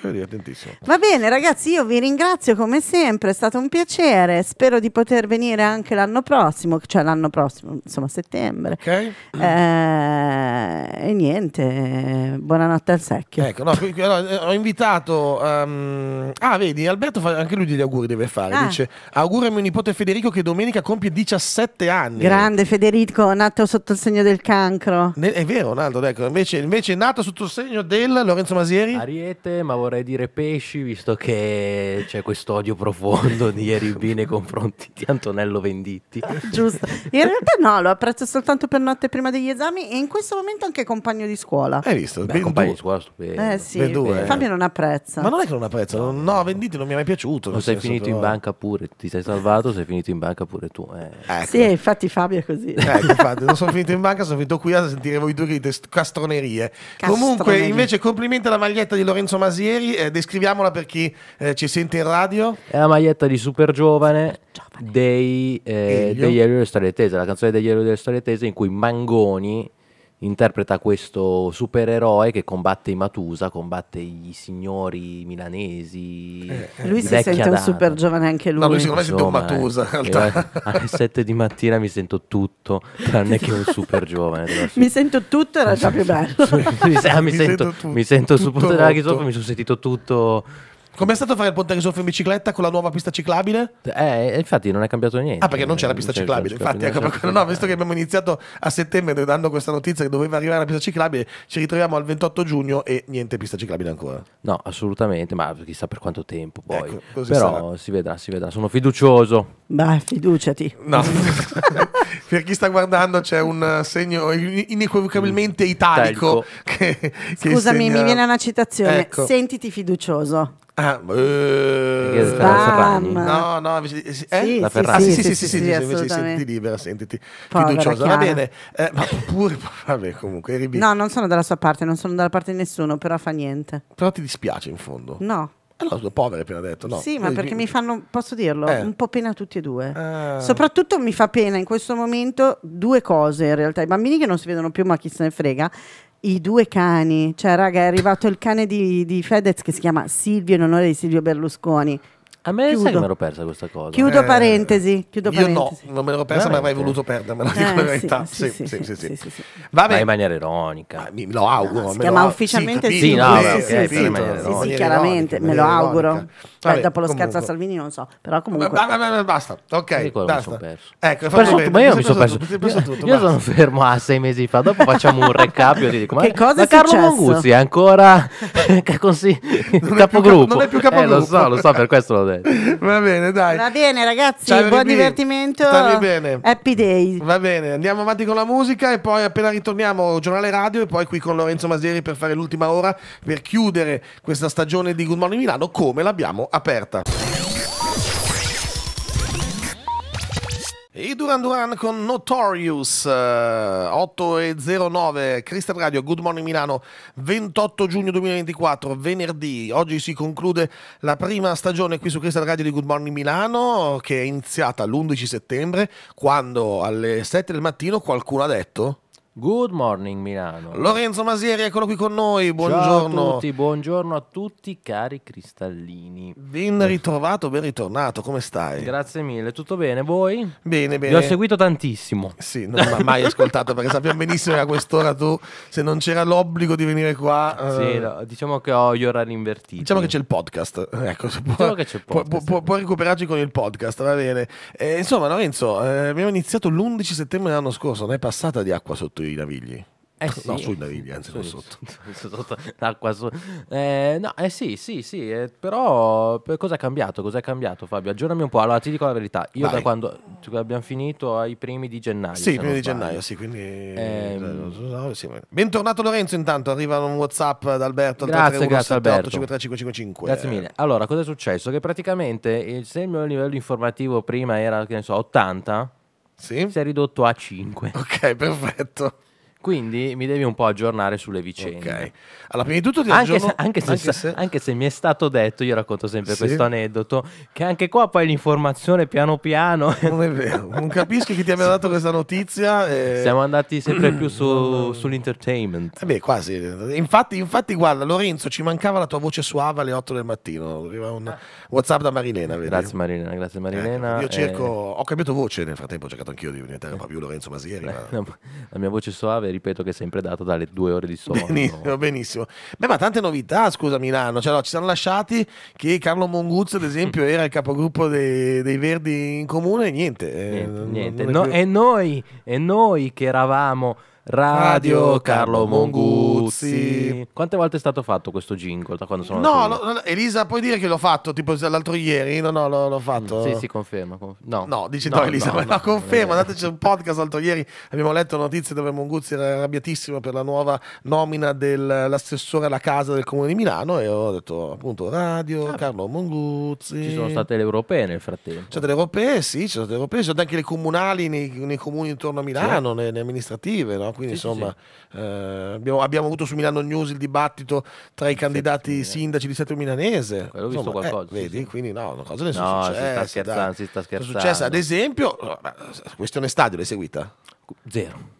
È divertentissimo. Va bene, ragazzi, io vi ringrazio come sempre, è stato un piacere. Spero di poter venire anche l'anno prossimo, cioè l'anno prossimo, insomma, settembre. Ok. Eh, e niente, buonanotte al secchio. Ecco, no, eh, ho invitato. Um, ah, vedi, Alberto fa, anche lui degli auguri deve fare. Ah. Dice: Auguri a mio nipote Federico che domenica compie 17 anni. Grande Federico, nato sotto il segno del cancro. Ne, è vero, Naldo, ecco. Invece, invece nato sotto il segno del Lorenzo Masieri. Ariete, ma vorrei vorrei dire pesci, visto che c'è questo odio profondo di Eribì nei confronti di Antonello Venditti. Giusto. In realtà no, lo apprezzo soltanto per notte prima degli esami e in questo momento anche compagno di scuola. Hai visto? Beh, compagno di scuola stupendo. Eh sì, due. Fabio non apprezza. Ma non è che non apprezza, no, no Venditti non mi è mai piaciuto. Non sei finito però... in banca pure, ti sei salvato, sei finito in banca pure tu. Eh. Ecco. Sì, infatti Fabio è così. Ecco, infatti, non sono finito in banca, sono finito qui a sentire voi due che dite castronerie. Castronerie. Comunque, invece complimenti alla maglietta di Lorenzo Masieri poi eh, descriviamola per chi eh, ci sente in radio. È la maglietta di Super Giovane dei, eh, degli delle Storie Tese, la canzone degli Elio delle Storie Tese in cui Mangoni interpreta questo supereroe che combatte i Matusa, combatte i signori milanesi. Eh, eh. Lui si sente data. un super giovane anche lui. No, lui secondo me sente un Matusa in eh, eh, Alle 7 di mattina mi sento tutto, tranne che un <laughs> super giovane. mi sento tutto, era già più bello. <laughs> mi, ah, mi, mi, sento, sento tutto, mi sento super, mi sono sentito tutto Com'è stato fare il ponte anche in bicicletta con la nuova pista ciclabile? Eh, infatti non è cambiato niente. Ah, perché non c'è la pista ciclabile. Infatti, ecco, perché, no, visto che abbiamo iniziato a settembre dando questa notizia che doveva arrivare la pista ciclabile, ci ritroviamo al 28 giugno e niente pista ciclabile ancora. No, assolutamente, ma chissà per quanto tempo poi. Ecco, Però sarà. si vedrà, si vedrà. Sono fiducioso. Beh, fiduciati. No. <laughs> per chi sta guardando c'è un segno inequivocabilmente mm. italico. Che, che Scusami, segna... mi viene una citazione. Ecco. Sentiti fiducioso. Ah, eh, no, no, invece eh? sì, la Ferrari. Ah, sì, sì, sì, sì, sì, sì, sì, sì invece senti libera, sentiti Povera, fiduciosa, Chiara. va bene, eh, ma pure, vabbè, comunque, Ribi. No, non sono dalla sua parte, non sono dalla parte di nessuno, però fa niente. Però ti dispiace in fondo? No. Allora, ah, sono povere appena detto, no? Sì, ma perché mi fanno, posso dirlo, eh. un po' pena tutti e due. Ah. Soprattutto mi fa pena in questo momento due cose in realtà. I bambini che non si vedono più, ma chi se ne frega, i due cani, cioè raga è arrivato il cane di, di Fedez che si chiama Silvio in onore di Silvio Berlusconi a me chiudo. sai che me l'ero persa questa cosa. Chiudo eh, parentesi. Chiudo io no, non me l'ho persa, Veramente. ma avrei voluto perdermela. Eh, dico la eh, verità. Sì, sì, sì. sì, sì, sì Va bene. in maniera ironica. Ah, ma, lo auguro. No, si chiama lo... ufficialmente sì, sì, no, sì, eh, sì, sì, chiaramente, me lo auguro. Beh, dopo lo scherzo a Salvini non so, però comunque... Basta, ok, basta. Ecco, ma io mi sono perso. Io sono fermo a sei mesi fa, dopo facciamo un <laughs> recap, io ti dico, ma Carlo Monguzzi è ancora <laughs> <laughs> capogruppo. Non è più capogruppo. Eh, lo so, lo so, per questo l'ho detto bene. <laughs> Va bene, dai. Va bene, ragazzi. Ciao, buon divertimento. Stavi bene. Happy day. Va bene, andiamo avanti con la musica e poi appena ritorniamo giornale radio e poi qui con Lorenzo Maseri per fare l'ultima ora per chiudere questa stagione di Good Morning Milano come l'abbiamo aperta. I Duran Duran con Notorious eh, 8.09 Crystal Radio Good Morning Milano 28 giugno 2024 venerdì oggi si conclude la prima stagione qui su Crystal Radio di Good Morning Milano che è iniziata l'11 settembre quando alle 7 del mattino qualcuno ha detto Good morning Milano. Lorenzo Masieri, eccolo qui con noi. Buongiorno. Ciao a tutti, buongiorno a tutti, cari cristallini. Ben ritrovato, ben ritornato, come stai? Grazie mille, tutto bene? Voi? Bene, bene. Vi ho seguito tantissimo. Sì, non mi mai <laughs> ascoltato perché sappiamo benissimo che a quest'ora tu, se non c'era l'obbligo di venire qua. Eh, sì, no, diciamo che ho gli orari invertiti. Diciamo che c'è il podcast. Eh, ecco, diciamo può, che c'è il podcast. Puoi può, può, recuperarci con il podcast, va bene. Eh, insomma, Lorenzo, eh, abbiamo iniziato l'11 settembre dell'anno scorso, non è passata di acqua sotto i navigli. Eh <laughs> sì. No, sui eh navigli, anzi, sì, non <laughs> sotto. sotto l'acqua su. Eh, no, eh sì, sì, sì, eh, però per cosa è cambiato? Cos'è cambiato Fabio? Aggiornami un po'. Allora, ti dico la verità, io Vai. da cioè, quando abbiamo finito ai primi di gennaio. Sì, primi di sbaglio. gennaio, sì, quindi... Eh, Bentornato Lorenzo intanto, arriva un Whatsapp ad Alberto. Grazie, grazie Alberto. 53555. Grazie mille. Allora, cosa è successo? Che praticamente se il mio livello informativo prima era, che ne so, 80 sì? Si è ridotto a 5. Ok, perfetto. Quindi mi devi un po' aggiornare sulle vicende. Ok. Allora, prima di tutto ti anche, aggiorno... se, anche, se, anche, se... anche se, mi è stato detto, io racconto sempre sì. questo aneddoto, che anche qua poi l'informazione piano piano... <laughs> Non è vero, non capisco chi ti abbia <laughs> dato questa notizia. E... Eh. Siamo andati sempre più su, sull'entertainment. Eh beh, quasi. Infatti, infatti, guarda, Lorenzo, ci mancava la tua voce suave alle 8 del mattino. Arriva un WhatsApp da Marilena. Vedi? Grazie Marilena, grazie ecco, Marilena. Eh, io cerco... Eh... Ho cambiato voce nel frattempo, ho cercato anch'io di diventare un po' più Lorenzo Masieri. <laughs> Ma... la mia voce suave ripeto che è sempre data dalle due ore di sonno. Benissimo, benissimo. Beh, ma tante novità, scusa Milano, cioè, no, ci siamo lasciati che Carlo Monguzzo, ad esempio, <laughs> era il capogruppo dei, dei Verdi in comune e niente. niente, eh, niente. No, più... noi, è noi che eravamo... Radio Carlo Monguzzi. Quante volte è stato fatto questo jingle da quando sono No, no, no Elisa, puoi dire che l'ho fatto tipo l'altro ieri? No, no, l'ho, fatto. Sì, si conferma. Conf no. no, dici no, no Elisa, no, ma <laughs> no, conferma. Andateci un podcast l'altro ieri, abbiamo letto notizie dove Monguzzi era arrabbiatissimo per la nuova nomina dell'assessore alla casa del comune di Milano e ho detto appunto Radio ah, Carlo Monguzzi. Ci sono state le europee nel frattempo. C'è delle europee, sì, c'è sono europee, ci anche le comunali nei, nei comuni intorno a Milano, sì. nelle, nelle amministrative, no? Quindi sì, insomma sì. Eh, abbiamo, abbiamo, avuto su Milano News il dibattito tra i candidati sì, sindaci di Settimo Milanese. Quello ho visto insomma, qualcosa. Eh, vedi, quindi no, una cosa ne sono no, successe, si sta scherzando, si sta scherzando. Successa, ad esempio, questione stadio l'hai seguita? Zero.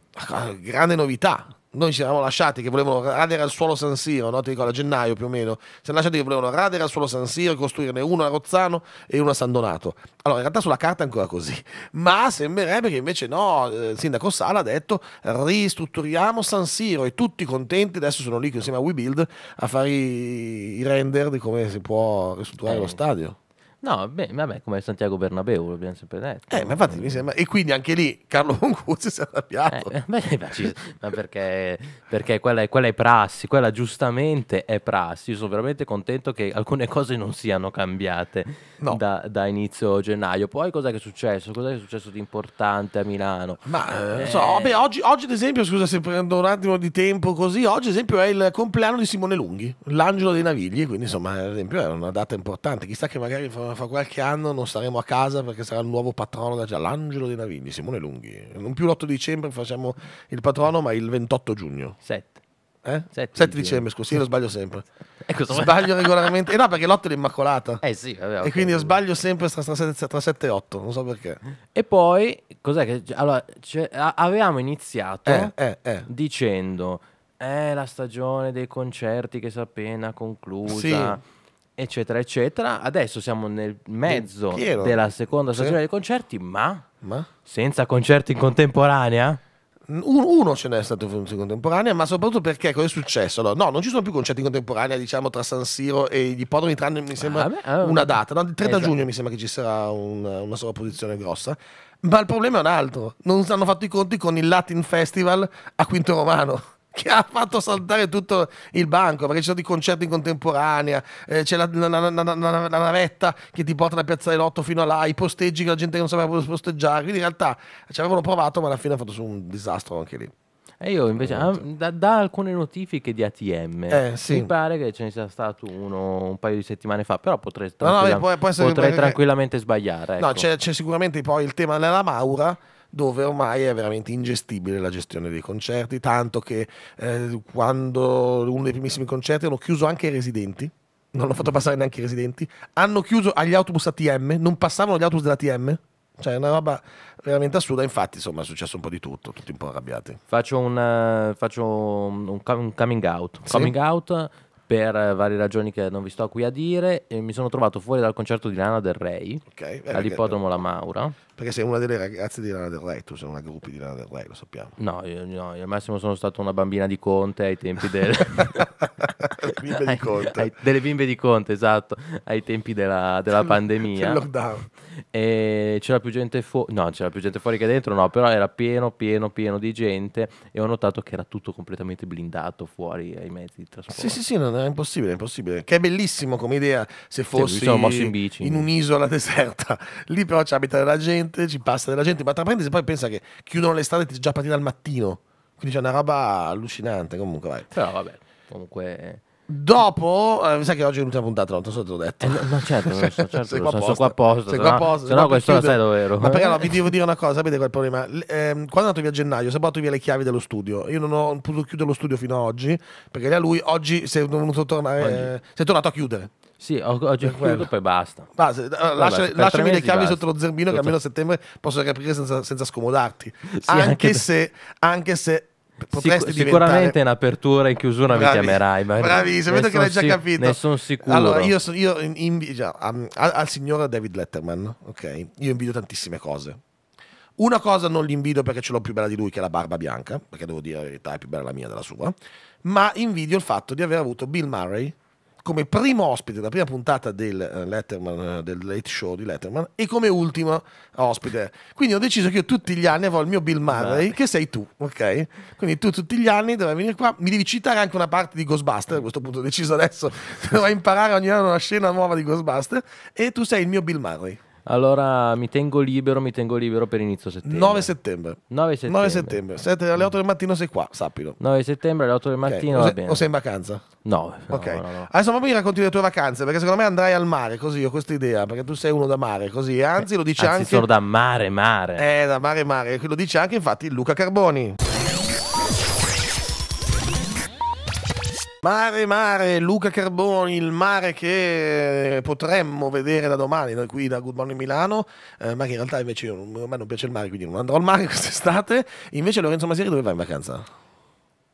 grande novità noi ci eravamo lasciati che volevano radere al suolo San Siro, no? ti ricordo, a gennaio più o meno, ci siamo lasciati che volevano radere al suolo San Siro, costruirne uno a Rozzano e uno a San Donato. Allora, in realtà sulla carta è ancora così, <laughs> ma sembrerebbe che invece no, il eh, sindaco Sala ha detto ristrutturiamo San Siro e tutti contenti, adesso sono lì insieme a WeBuild a fare i render di come si può ristrutturare eh. lo stadio. No, beh, vabbè, come Santiago Bernabeu, l'abbiamo sempre detto. Eh, ma infatti mi sembra... E quindi anche lì Carlo Concuzzi si è arrabbiato. Eh, beh, ma, ci... ma perché, perché quella, è, quella, è, prassi, quella giustamente è prassi. Io sono veramente contento che alcune cose non siano cambiate no. da, da, inizio gennaio. Poi cos'è che è successo? Cos'è che è successo di importante a Milano? Ma eh... eh. so, beh, oggi, oggi, ad esempio, scusa se prendo un attimo di tempo così, oggi ad esempio è il compleanno di Simone Lunghi, l'angelo dei Navigli, quindi insomma ad esempio è una data importante. Chissà che magari... Fa fra qualche anno non saremo a casa perché sarà il nuovo patrono da l'angelo dei Navigli, Simone Lunghi. Non più l'8 dicembre facciamo il patrono, ma il 28 giugno. 7. Eh? 7, 7 dicembre, scusi, io lo sbaglio sempre. <laughs> Eh, sbaglio regolarmente. E eh no, perché l'8 è l'Immacolata. Eh sì, vabbè, okay. E quindi io sbaglio sempre tra, tra, tra, 7 e 8, non so perché. E poi, cos'è che... Allora, avevamo iniziato eh, eh, eh, dicendo... Eh, la stagione dei concerti che si è appena conclusa. Sì eccetera, eccetera. Adesso siamo nel mezzo della seconda stagione sì. dei concerti, ma, ma, senza concerti in contemporanea? Uno ce n'è stato in contemporanea, ma soprattutto perché cosa è successo? Allora, no, non ci sono più concerti in contemporanea, diciamo, tra San Siro e gli ipodromi, tranne mi sembra ah, beh, ah, una data. No, il 30 esatto. giugno mi sembra che ci sarà una, una sovrapposizione grossa. Ma il problema è un altro: non hanno fatto i conti con il Latin Festival a Quinto Romano che ha fatto saltare tutto il banco perché ci sono dei concerti in contemporanea, eh, c'è la, la, la, la, navetta che ti porta da Piazza Lotto fino a là, i posteggi che la gente non sapeva posteggiare. Quindi in realtà ci avevano provato, ma alla fine ha fatto su un disastro anche lì. E io invece, ah, da, da, alcune notifiche di ATM, eh, sì. mi pare che ce ne sia stato uno un paio di settimane fa, però potrei, tranquilla, no, no, può, può potrei tranquillamente che... sbagliare. Ecco. No, c'è, c'è, sicuramente poi il tema della Maura, dove ormai è veramente ingestibile la gestione dei concerti, tanto che eh, quando uno dei primissimi concerti hanno chiuso anche i residenti, non hanno fatto passare neanche i residenti, hanno chiuso agli autobus ATM, non passavano gli autobus dell'ATM, cioè è una roba veramente assurda, infatti insomma è successo un po' di tutto, tutti un po' arrabbiati. Faccio un, eh, faccio un, un coming out. Sì? Coming out per varie ragioni che non vi sto qui a dire, mi sono trovato fuori dal concerto di Lana del Rey okay. eh, all'ippodromo La Maura. Perché sei una delle ragazze di Lana del Rey, tu sei una gruppi di Lana del Rey, lo sappiamo. No, io, no, io al massimo sono stato una bambina di Conte ai tempi del... <laughs> bimbe di Conte. Ai, ai, delle bimbe di Conte, esatto, ai tempi della, della pandemia. Del lockdown e c'era più gente fuori, no, c'era più gente fuori che dentro, no, però era pieno, pieno, pieno di gente e ho notato che era tutto completamente blindato fuori ai mezzi di trasporto. Sì, sì, sì, no, è impossibile, è impossibile. Che è bellissimo come idea se fossi sì, in, bici, in un'isola <laughs> deserta. Lì però ci abita della gente, ci passa della gente, ma tra parentesi poi pensa che chiudono le strade già partite al mattino. Quindi c'è una roba allucinante comunque, vai. Però vabbè, comunque eh, Dopo, eh, sa che oggi è l'ultima puntata, non te so l'ho detto. Eh, no, certo, lo <laughs> certo, sono qua apposta. Sei qua apposta. Se no, questo lo sai davvero. Ma perché no, <laughs> vi devo dire una cosa, sapete qual è il problema? ehm, quando è andato via a gennaio, si è portato via le chiavi dello studio. Io non ho potuto chiudere lo studio fino ad oggi, perché da lui oggi sei venuto tornare, eh, sei tornato a chiudere. Sì, oggi è chiudo, poi basta. basta allora, lascia, lasciami le chiavi basta. sotto lo zerbino, che almeno a settembre posso riaprire senza, senza scomodarti. Sì, anche, anche, se, anche se Sicur- sicuramente in apertura e in chiusura Bravi. mi chiamerai. Bravissimo, vedo che l'hai già si- capito. Ne sono sicuro. Allora, io, so, io invidio um, al, al signor David Letterman, ok? Io invidio tantissime cose. Una cosa non l'invidio perché ce l'ho più bella di lui, che è la barba bianca, perché devo dire la verità, è più bella la mia della sua. Ma invidio il fatto di aver avuto Bill Murray come primo ospite della prima puntata del, eh, Letterman, eh, del Late Show di Letterman e come ultimo ospite. Quindi ho deciso che io tutti gli anni avrò il mio Bill Murray, che sei tu, ok? Quindi tu tutti gli anni dovrai venire qua, mi devi citare anche una parte di Ghostbuster, a questo punto ho deciso adesso, <laughs> dovrai imparare ogni anno una scena nuova di Ghostbuster e tu sei il mio Bill Murray. Allora mi tengo libero, mi tengo libero per inizio settembre. 9 settembre. 9 settembre. 9 settembre. 7, alle 8 del mattino sei qua, sappilo. 9 settembre alle 8 del mattino. Okay. O, sei, o, sei, in vacanza? No. Ok. No, no, no. Adesso proprio mi racconti le tue vacanze, perché secondo me andrai al mare, così ho questa idea, perché tu sei uno da mare, così. Anzi eh, lo dice anzi, anche... sono da mare, mare. Eh, da mare, mare. Lo dice anche infatti Luca Carboni. Mare, mare, Luca Carboni, il mare che eh, potremmo vedere da domani qui da Good Morning Milano, eh, ma che in realtà invece io, a me non piace il mare, quindi non andrò al mare <laughs> quest'estate. Invece Lorenzo Masieri dove va in vacanza?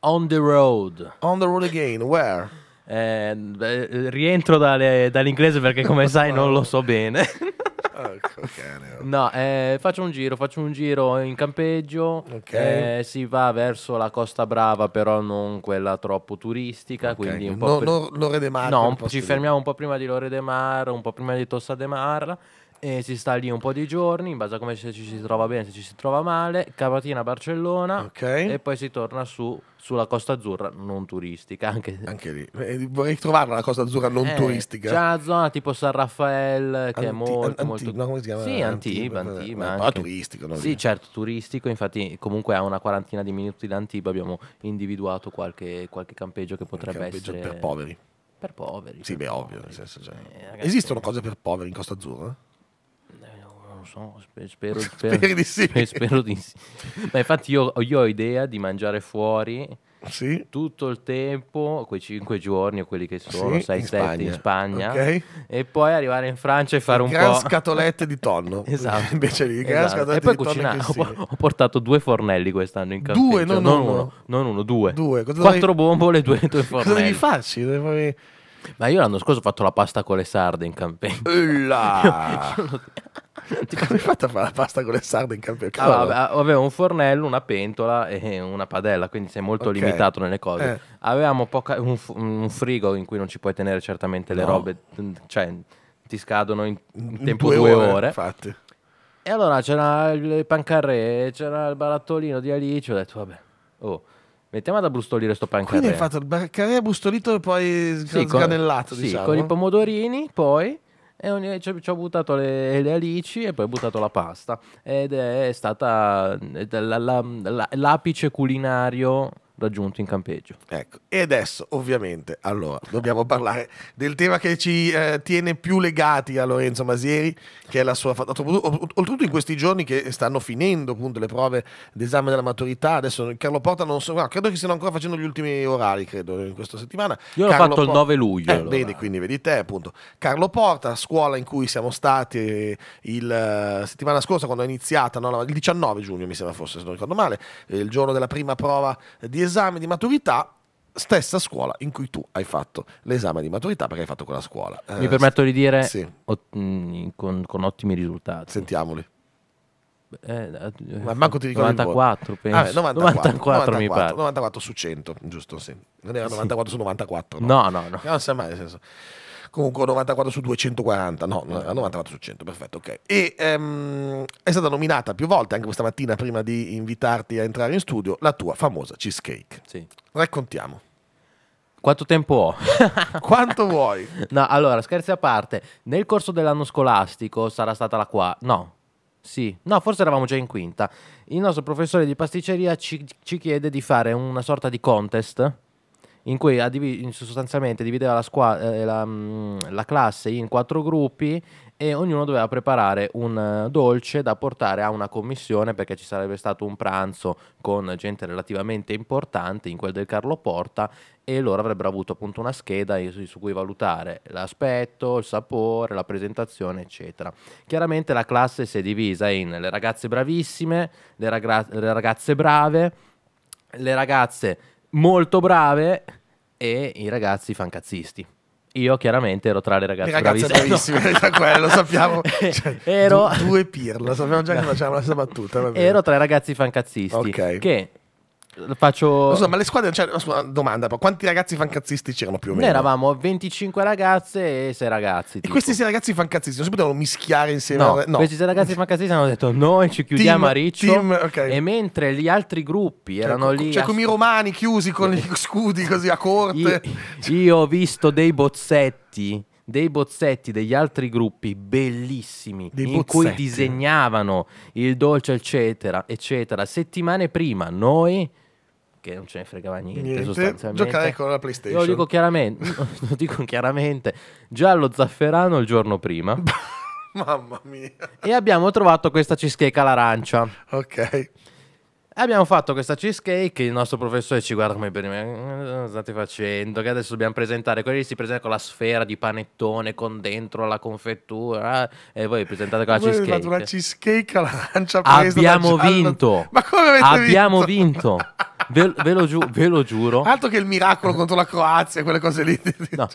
On the road. On the road again, where? Eh, rientro dalle, dall'inglese perché come <laughs> sai non lo so bene. <laughs> Ecco. <laughs> Oh. No, eh, faccio un giro, faccio un giro in campeggio. Okay. Eh, si va verso la Costa Brava, però non quella troppo turistica. Okay. Quindi un po' no, per... no, Lore de Mar. No, ci fermiamo un po' prima di Lore de Mar, un po' prima di Tossa de Mar e si sta lì un po' di giorni, in base a come se ci si trova bene, se ci si trova male. Cavatina Barcellona. Okay. E poi si torna su sulla Costa Azzurra non turistica. Anche, anche lì. Eh, vorrei trovarla la Costa Azzurra non eh, turistica. C'è una zona tipo San Raffaele che Anti- è molto... An- molto... Antiba, come si chiama? Sì, Antiba, Antiba. Antiba eh, turistico. Non sì, via. certo, turistico. Infatti comunque a una quarantina di minuti da Antiba abbiamo individuato qualche, qualche campeggio che potrebbe campeggio essere... per poveri. Per poveri. Sì, per beh, poveri. ovvio. Senso, cioè... Eh, ragazzi, Esistono eh. cose per poveri in Costa Azzurra? lo so, spero, <laughs> spero, di sì. <laughs> spero, di sì. Ma infatti io, io ho idea di mangiare fuori sì. tutto il tempo, quei cinque giorni o quelli che sono, 6-7 sì, in Spagna, in Spagna okay. e poi arrivare in Francia e fare un gran po'... scatolette di tonno. <laughs> esatto. Invece lì, esatto. E poi cucinare. Ho, ho, portato due fornelli quest'anno in cantina. Due, no, non, cioè, uno. uno. Non uno, due. due. Quattro devi... bombole e due, due fornelli. Cosa devi farci? Devi... Ma io l'anno scorso ho fatto la pasta con le sarde in campagna. <laughs> Tipo... Come hai fatto a fare la pasta con le sarde in campione? Allora, ah, ah, avevo un fornello, una pentola e una padella, quindi sei molto okay. limitato nelle cose. Eh. Avevamo poca... un, un, frigo in cui non ci puoi tenere certamente le no. robe, mm, cioè ti scadono in, in tempo in due, due ore, ore. Infatti. E allora c'era il pancarré, c'era il barattolino di Alice, ho detto vabbè, oh, mettiamo ad abbrustolire sto pancarré. Quindi hai fatto il pancarré abbrustolito e poi sì, scanellato, con, diciamo. Sì, con i pomodorini, poi e ci ho buttato le, le, alici e poi ho buttato la pasta ed è stata l'apice culinario raggiunto in campeggio. Ecco, e adesso ovviamente allora dobbiamo parlare del tema che ci eh, tiene più legati a Lorenzo Masieri, che è la sua oltretutto in questi giorni che stanno finendo appunto le prove d'esame della maturità, adesso Carlo Porta non so, no, credo che stiano ancora facendo gli ultimi orari, credo in questa settimana. Io l'ho Carlo fatto Porta... il 9 luglio. Eh, allora. Vedi, quindi vedi te appunto. Carlo Porta, scuola in cui siamo stati eh, la eh, settimana scorsa quando è iniziata, no, il 19 giugno mi sembra fosse, se non ricordo male, eh, il giorno della prima prova di esame l'esame di maturità stessa scuola in cui tu hai fatto l'esame di maturità perché hai fatto quella scuola. Mi eh, permetto di dire sì. ot- mm, con, con, ottimi risultati. Sentiamoli. Eh, eh Ma manco ti ricordo 94, ah, penso. Ah, beh, 94, 94, 94, 94, 94, su 100, giusto? Sì. Non era 94 sì. su 94. No, no, no. no. Non sa mai nel senso comunque 94 su 240, no, 94 su 100, perfetto, ok. E um, è stata nominata più volte, anche questa mattina prima di invitarti a entrare in studio, la tua famosa cheesecake. Sì. Raccontiamo. Quanto tempo ho? <laughs> Quanto vuoi? No, allora, scherzi a parte, nel corso dell'anno scolastico sarà stata la qua... No, sì, no, forse eravamo già in quinta. Il nostro professore di pasticceria ci, ci chiede di fare una sorta di contest in cui sostanzialmente divideva la, squadra, eh, la, mm, la, classe in quattro gruppi e ognuno doveva preparare un eh, dolce da portare a una commissione perché ci sarebbe stato un pranzo con gente relativamente importante in quel del Carlo Porta e loro avrebbero avuto appunto una scheda su cui valutare l'aspetto, il sapore, la presentazione eccetera. Chiaramente la classe si è divisa in le ragazze bravissime, le, raga- le ragazze brave, le ragazze molto brave e i ragazzi fancazzisti. Io chiaramente ero tra le ragazze, le ragazze bravissime. bravissime quello lo sappiamo. <laughs> Eh, cioè, ero... due pirla, sappiamo già che facciamo la stessa battuta. <laughs> Ero tra i ragazzi fancazzisti okay. che Faccio... Scusa, ma le squadre, cioè, una domanda, quanti ragazzi fancazzisti c'erano più o meno? Noi eravamo 25 ragazze e 6 ragazzi. Tipo. E questi 6 ragazzi fancazzisti non si potevano mischiare insieme? No, a... no. questi 6 ragazzi fancazzisti hanno detto noi ci chiudiamo team, a Riccio team, okay. e mentre gli altri gruppi cioè, erano cioè, lì... Cioè a... come i romani chiusi con <laughs> gli scudi così a corte. io, io ho visto dei bozzetti dei bozzetti degli altri gruppi bellissimi dei in bozzetti. cui disegnavano il dolce eccetera eccetera settimane prima noi che non ce ne fregava niente, niente. sostanzialmente. Giocare con la PlayStation. Lo dico chiaramente, <laughs> lo dico chiaramente, giallo zafferano il giorno prima. <laughs> Mamma mia. E abbiamo trovato questa cheesecake all'arancia. Ok. Abbiamo fatto questa cheesecake, il nostro professore ci guarda come per me, eh, state facendo, che adesso dobbiamo presentare, quelli si presentano con la sfera di panettone con dentro la confettura eh, e voi presentate con la cheesecake. Abbiamo fatto una cheesecake all'arancia presa Abbiamo vinto. Ma come avete Abbiamo vinto. vinto. <laughs> Ve, ve, lo, giu- ve lo giuro. Altro che il miracolo contro la Croazia, quelle cose lì. <laughs> No,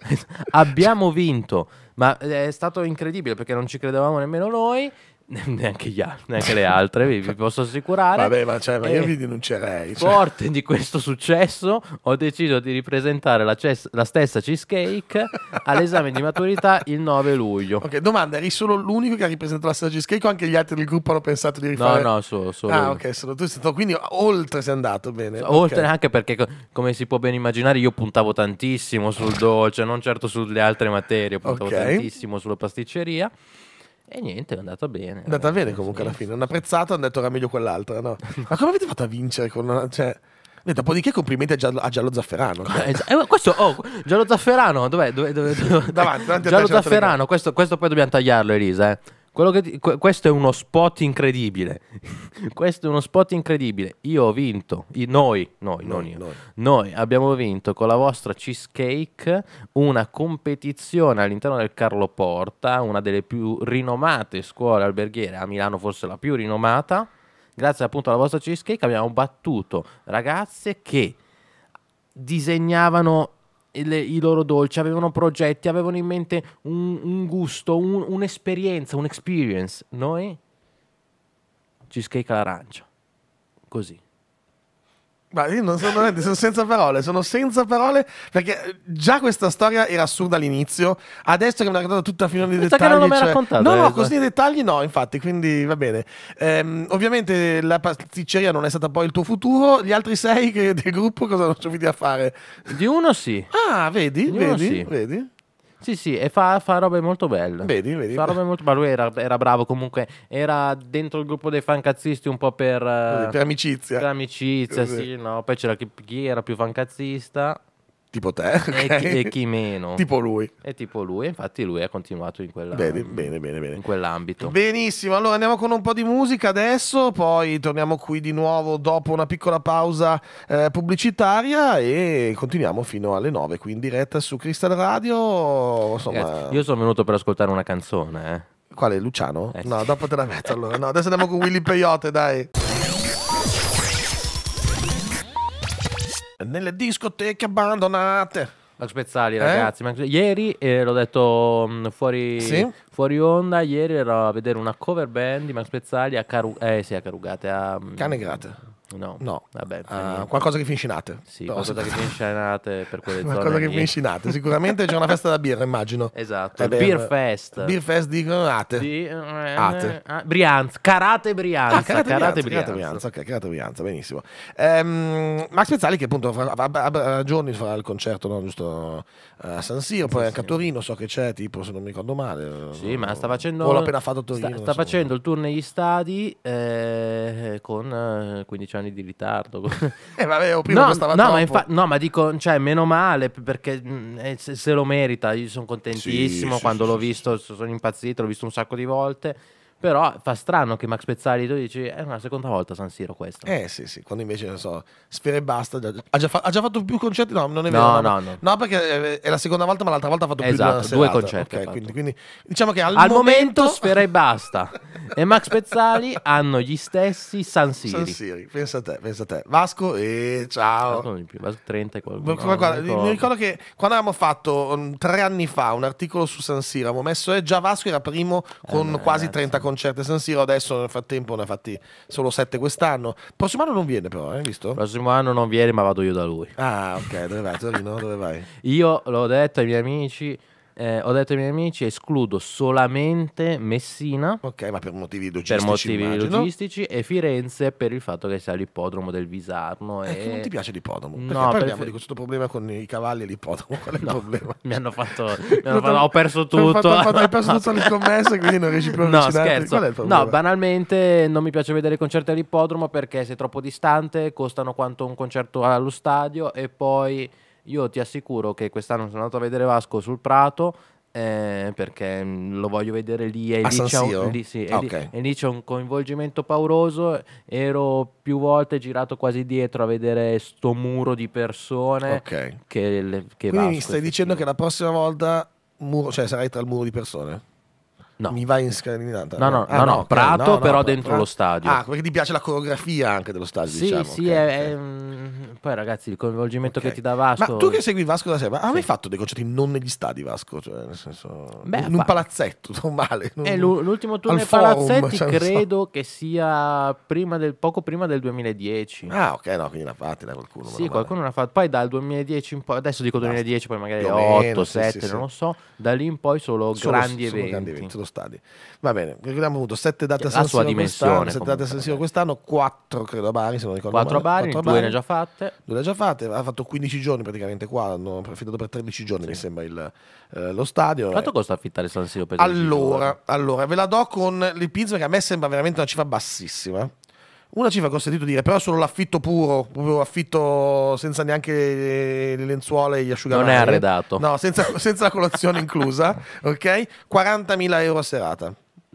abbiamo vinto, ma è stato incredibile perché non ci credevamo nemmeno noi. <laughs> neanche, gli, neanche le altre, vi, vi, posso assicurare. Vabbè, ma, cioè, ma io vi denuncerei. Cioè. Forte di questo successo, ho deciso di ripresentare la, ces- la stessa cheesecake all'esame di maturità il 9 luglio. Ok, domanda, eri solo l'unico che ha ripresentato la stessa cheesecake o anche gli altri del gruppo hanno pensato di rifare? No, no, solo, solo Ah, ok, solo tu sei stato, quindi oltre sei andato bene. Oltre okay. anche perché, come si può ben immaginare, io puntavo tantissimo sul dolce, non certo sulle altre materie, puntavo okay. tantissimo sulla pasticceria. E niente, è andata bene. È andata eh, bene comunque alla fine. Hanno apprezzato, hanno detto era meglio quell'altra. No? Ma come avete fatto a vincere con una... Cioè... Eh, dopodiché complimenti a Giallo, a Giallo Zafferano. <laughs> Eh, cioè. eh, questo, oh, Giallo Zafferano, dov'è? Dove, dove, dove? <laughs> Davanti, davanti Giallo Zafferano, questo, questo, poi dobbiamo tagliarlo Elisa. Eh. Ti, questo è uno spot incredibile. <laughs> questo è uno spot incredibile. Io ho vinto, i, noi, noi, noi, io. noi, noi abbiamo vinto con la vostra cheesecake una competizione all'interno del Carlo Porta, una delle più rinomate scuole alberghiere, a Milano forse la più rinomata. Grazie appunto alla vostra cheesecake abbiamo battuto ragazze che disegnavano le, i loro dolci, avevano progetti, avevano in mente un, un gusto, un, un'esperienza, un'experience. Noi cheesecake all'arancia. Così. Ma io non sono, sono, senza parole, sono senza parole perché già questa storia era assurda all'inizio, adesso che mi ha raccontato tutta fino ai dettagli. non cioè... No, no, eh, così eh. i dettagli no, infatti, quindi va bene. Ehm, ovviamente la pasticceria non è stata poi il tuo futuro, gli altri sei che, del gruppo cosa sono riusciti a fare? Di uno sì. Ah, vedi, Di vedi, sì. vedi. Sì, sì, e fa, fa robe molto belle. Vedi, vedi. Fa robe molto... Ma lui era, era bravo comunque, era dentro il gruppo dei fancazzisti un po' per... Per amicizia. Per amicizia, sì, no. Poi c'era chi, chi era più fancazzista tipo te. Okay? E, chi, e, chi, meno. Tipo lui. E tipo lui, infatti lui ha continuato in, quella, bene, bene, bene, bene. in quell'ambito. Benissimo, allora andiamo con un po' di musica adesso, poi torniamo qui di nuovo dopo una piccola pausa eh, pubblicitaria e continuiamo fino alle 9, qui in diretta su Crystal Radio. Insomma... Ragazzi, io sono venuto per ascoltare una canzone. Eh. Quale? Luciano? Eh. No, dopo te la metto allora. No, adesso andiamo con Willy Peyote, dai. nelle discoteche abbandonate. Max Spezzali, eh? ragazzi. Eh? Ieri eh, l'ho detto mh, mm, fuori, sì? fuori, onda. Ieri ero a vedere una cover band di Max Spezzali a, Caru... eh, sì, a Carugate. A... Mm, Canegate. No, no. Vabbè, uh, qualcosa che finisce in ate. Sì, però, qualcosa che finisce in ate per quelle <laughs> qualcosa che finisce in ate. Sicuramente c'è una festa da birra, immagino. Esatto, eh Beer Fest. Beer Fest di ate. Di, eh, eh, ate. Eh, ah, Brianza, Carate Brianza. Ah, karate, karate, Brianza, Brianza. Brianza, ok, Karate Brianza, benissimo. Ehm, Max Pezzali che appunto a giorni farà il concerto, no? giusto a San Siro, poi sì, anche a Torino, so che c'è, tipo se non mi ricordo male. Sì, o, ma sta facendo... O l'ha appena fatto a Torino. Sta, sta facendo il tour negli stadi eh, con 15 anni anni di ritardo. <laughs> eh, vabbè, io no, no, Ma infa- no, ma dico, cioè, meno male perché mh, mm, eh, se, se, lo merita. Io sono contentissimo sì, quando sì, l'ho sì, visto, sono impazzito, l'ho visto un sacco di volte però fa strano che Max Pezzali tu dici eh, è una seconda volta San Siro questo. Eh sì, sì, quando invece non so, Sfere e Basta ha già, fa- ha già, fatto più concerti, no, non è vero. No, no, no. No, perché eh, è la seconda volta, ma l'altra volta ha fatto più esatto, concerti. esatto, due concerti. Okay, quindi, quindi, diciamo che al, al momento... momento Sfera e Basta e Max Pezzali <laughs> hanno gli stessi San Siri. San Siri, pensa a te, pensa a te. Vasco e ciao. Vasco non di più, Vasco 30 e qualcuno. No, guarda, ricordo. mi ricordo che quando avevamo fatto um, tre anni fa un articolo su San Siro, avevamo messo eh, già Vasco era primo con eh, quasi ragazzi. 30 concerti concerti a San Siro, adesso nel frattempo ne ha fatti solo sette quest'anno. Prossimo anno non viene però, hai eh, visto? Prossimo anno non viene ma vado io da lui. Ah ok, dove vai Torino? dove vai? <laughs> Io l'ho detto ai miei amici eh, ho detto ai miei amici escludo solamente Messina ok ma per motivi logistici per motivi immagino. logistici e Firenze per il fatto che sia l'ippodromo del Visarno eh, e... non ti piace l'ippodromo no, perché parliamo per... di questo problema con i cavalli e l'ippodromo qual è no, il problema mi hanno fatto, <laughs> mi hanno fatto ho perso tutto fatto, fatto, hai perso tutte le <laughs> commesse quindi non riesci più a no scherzo no banalmente non mi piace vedere i concerti all'ippodromo perché sei troppo distante costano quanto un concerto allo stadio e poi io ti assicuro che quest'anno sono andato a vedere Vasco sul Prato, eh, perché mm, lo voglio vedere lì e, lì c'è, un, lì, sì, ah, e lì, e lì c'è un coinvolgimento pauroso ero più volte girato quasi dietro a vedere sto muro di persone okay. che, le, che quindi mi stai dicendo che la prossima volta muro, cioè, sarai tra il muro di persone No. Mi vai in scalinata? No, no, ah, no, no, okay. Prato, no, però dentro però... lo stadio. Ah, perché ti piace la coreografia anche dello stadio? Sì, diciamo, sì, è, è, mm, poi ragazzi, il coinvolgimento okay. che ti dà Vasco. Ma tu che segui Vasco da sempre, hai sì. mai fatto dei concerti non negli stadi Vasco? Cioè, nel senso, Beh, in un palazzetto, non <laughs> male. Non... Eh, l'ultimo tour nei palazzetti forum, cioè, credo so. che sia prima del, poco prima del 2010. Ah, ok, no, quindi l'ha fatta da qualcuno. Sì, qualcuno l'ha fatto Poi dal 2010 in poi, adesso dico 2010, poi magari Più 8, meno, 7, sì, sì, non lo so. Da lì in poi solo, solo grandi solo eventi. grandi eventi, solo stadi. Va bene, abbiamo avuto 7 date a San Siro quest'anno, 7 date a quest'anno, 4 credo a Bari, se non ricordo 4 male. 4 a Bari, 2 ne già fatte. Non l'ha già fatta, ha fatto 15 giorni praticamente qua, hanno affittato per 13 giorni sì. mi sembra il, eh, lo stadio. Quanto eh. costa affittare San Siro per allora, Allora, ve la do con le pizze che a me sembra veramente una cifra bassissima. Una cifra che ho sentito dire, però solo l'affitto puro, proprio affitto senza neanche le lenzuola e gli asciugamani. Non è arredato. No, senza, senza la colazione <laughs> inclusa, ok? 40.000 euro a serata.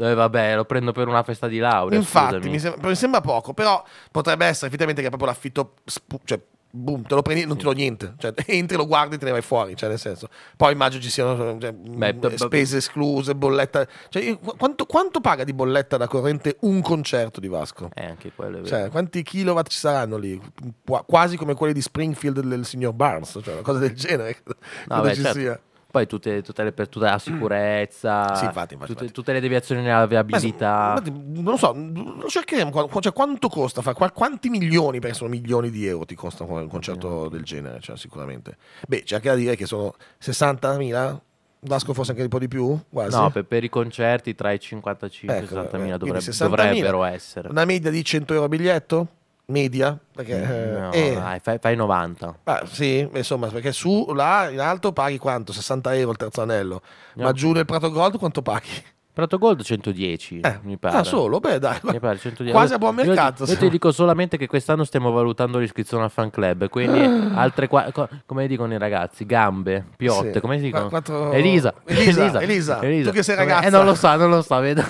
Eh, vabbè, lo prendo per una festa di laurea. Infatti, mi, sem- mi, sembra poco, però potrebbe essere effettivamente che proprio l'affitto. Sp- cioè, boom, te lo prendi, non sì. ti do niente. Cioè, <laughs> entri, lo guardi e te ne vai fuori. Cioè, nel senso. Poi immagino ci siano cioè, mm, Beh, b- spese escluse, bolletta. Cioè, quanto, quanto, paga di bolletta da corrente un concerto di Vasco? Eh, anche quello è vero. Cioè, quanti kilowatt ci saranno lì? Quasi come quelli di Springfield del signor Barnes, cioè una cosa del genere. <laughs> No, beh, certo. sia. Poi tutte, tutte le, per tutta la sicurezza, <clears throat> sì, infatti, infatti, tutte, tutte, le deviazioni nella viabilità. Beh, non so, lo cercheremo, cioè, quanto costa, fa, quanti milioni, perché sono milioni di euro ti costa un concerto del genere, cioè, sicuramente. Beh, c'è anche da dire che sono 60.000, Vasco forse anche un po' di più? Quasi. No, per, per, i concerti tra i 55 e ecco, i 60.000 dovrebbe, dovrebbero essere. Una media di 100 euro a biglietto? media perché, eh, eh, no, eh, dai, fai, fai, 90 ah, sì insomma perché su là in alto paghi quanto 60 euro il terzo anello no. ma giù nel prato gold quanto paghi Prato Gold 110, eh, mi pare. Ah, solo? Beh, dai. Mi pare 110. Quasi a buon mercato. Io, io ti dico solamente che quest'anno stiamo valutando l'iscrizione al fan club, quindi ah. altre qua, come dicono i ragazzi, gambe, piotte, sì. come si dicono? Quattro... Elisa. Elisa, Elisa, Elisa. Elisa. Tu che sei ragazza. Eh, non lo so, non lo so, vedo.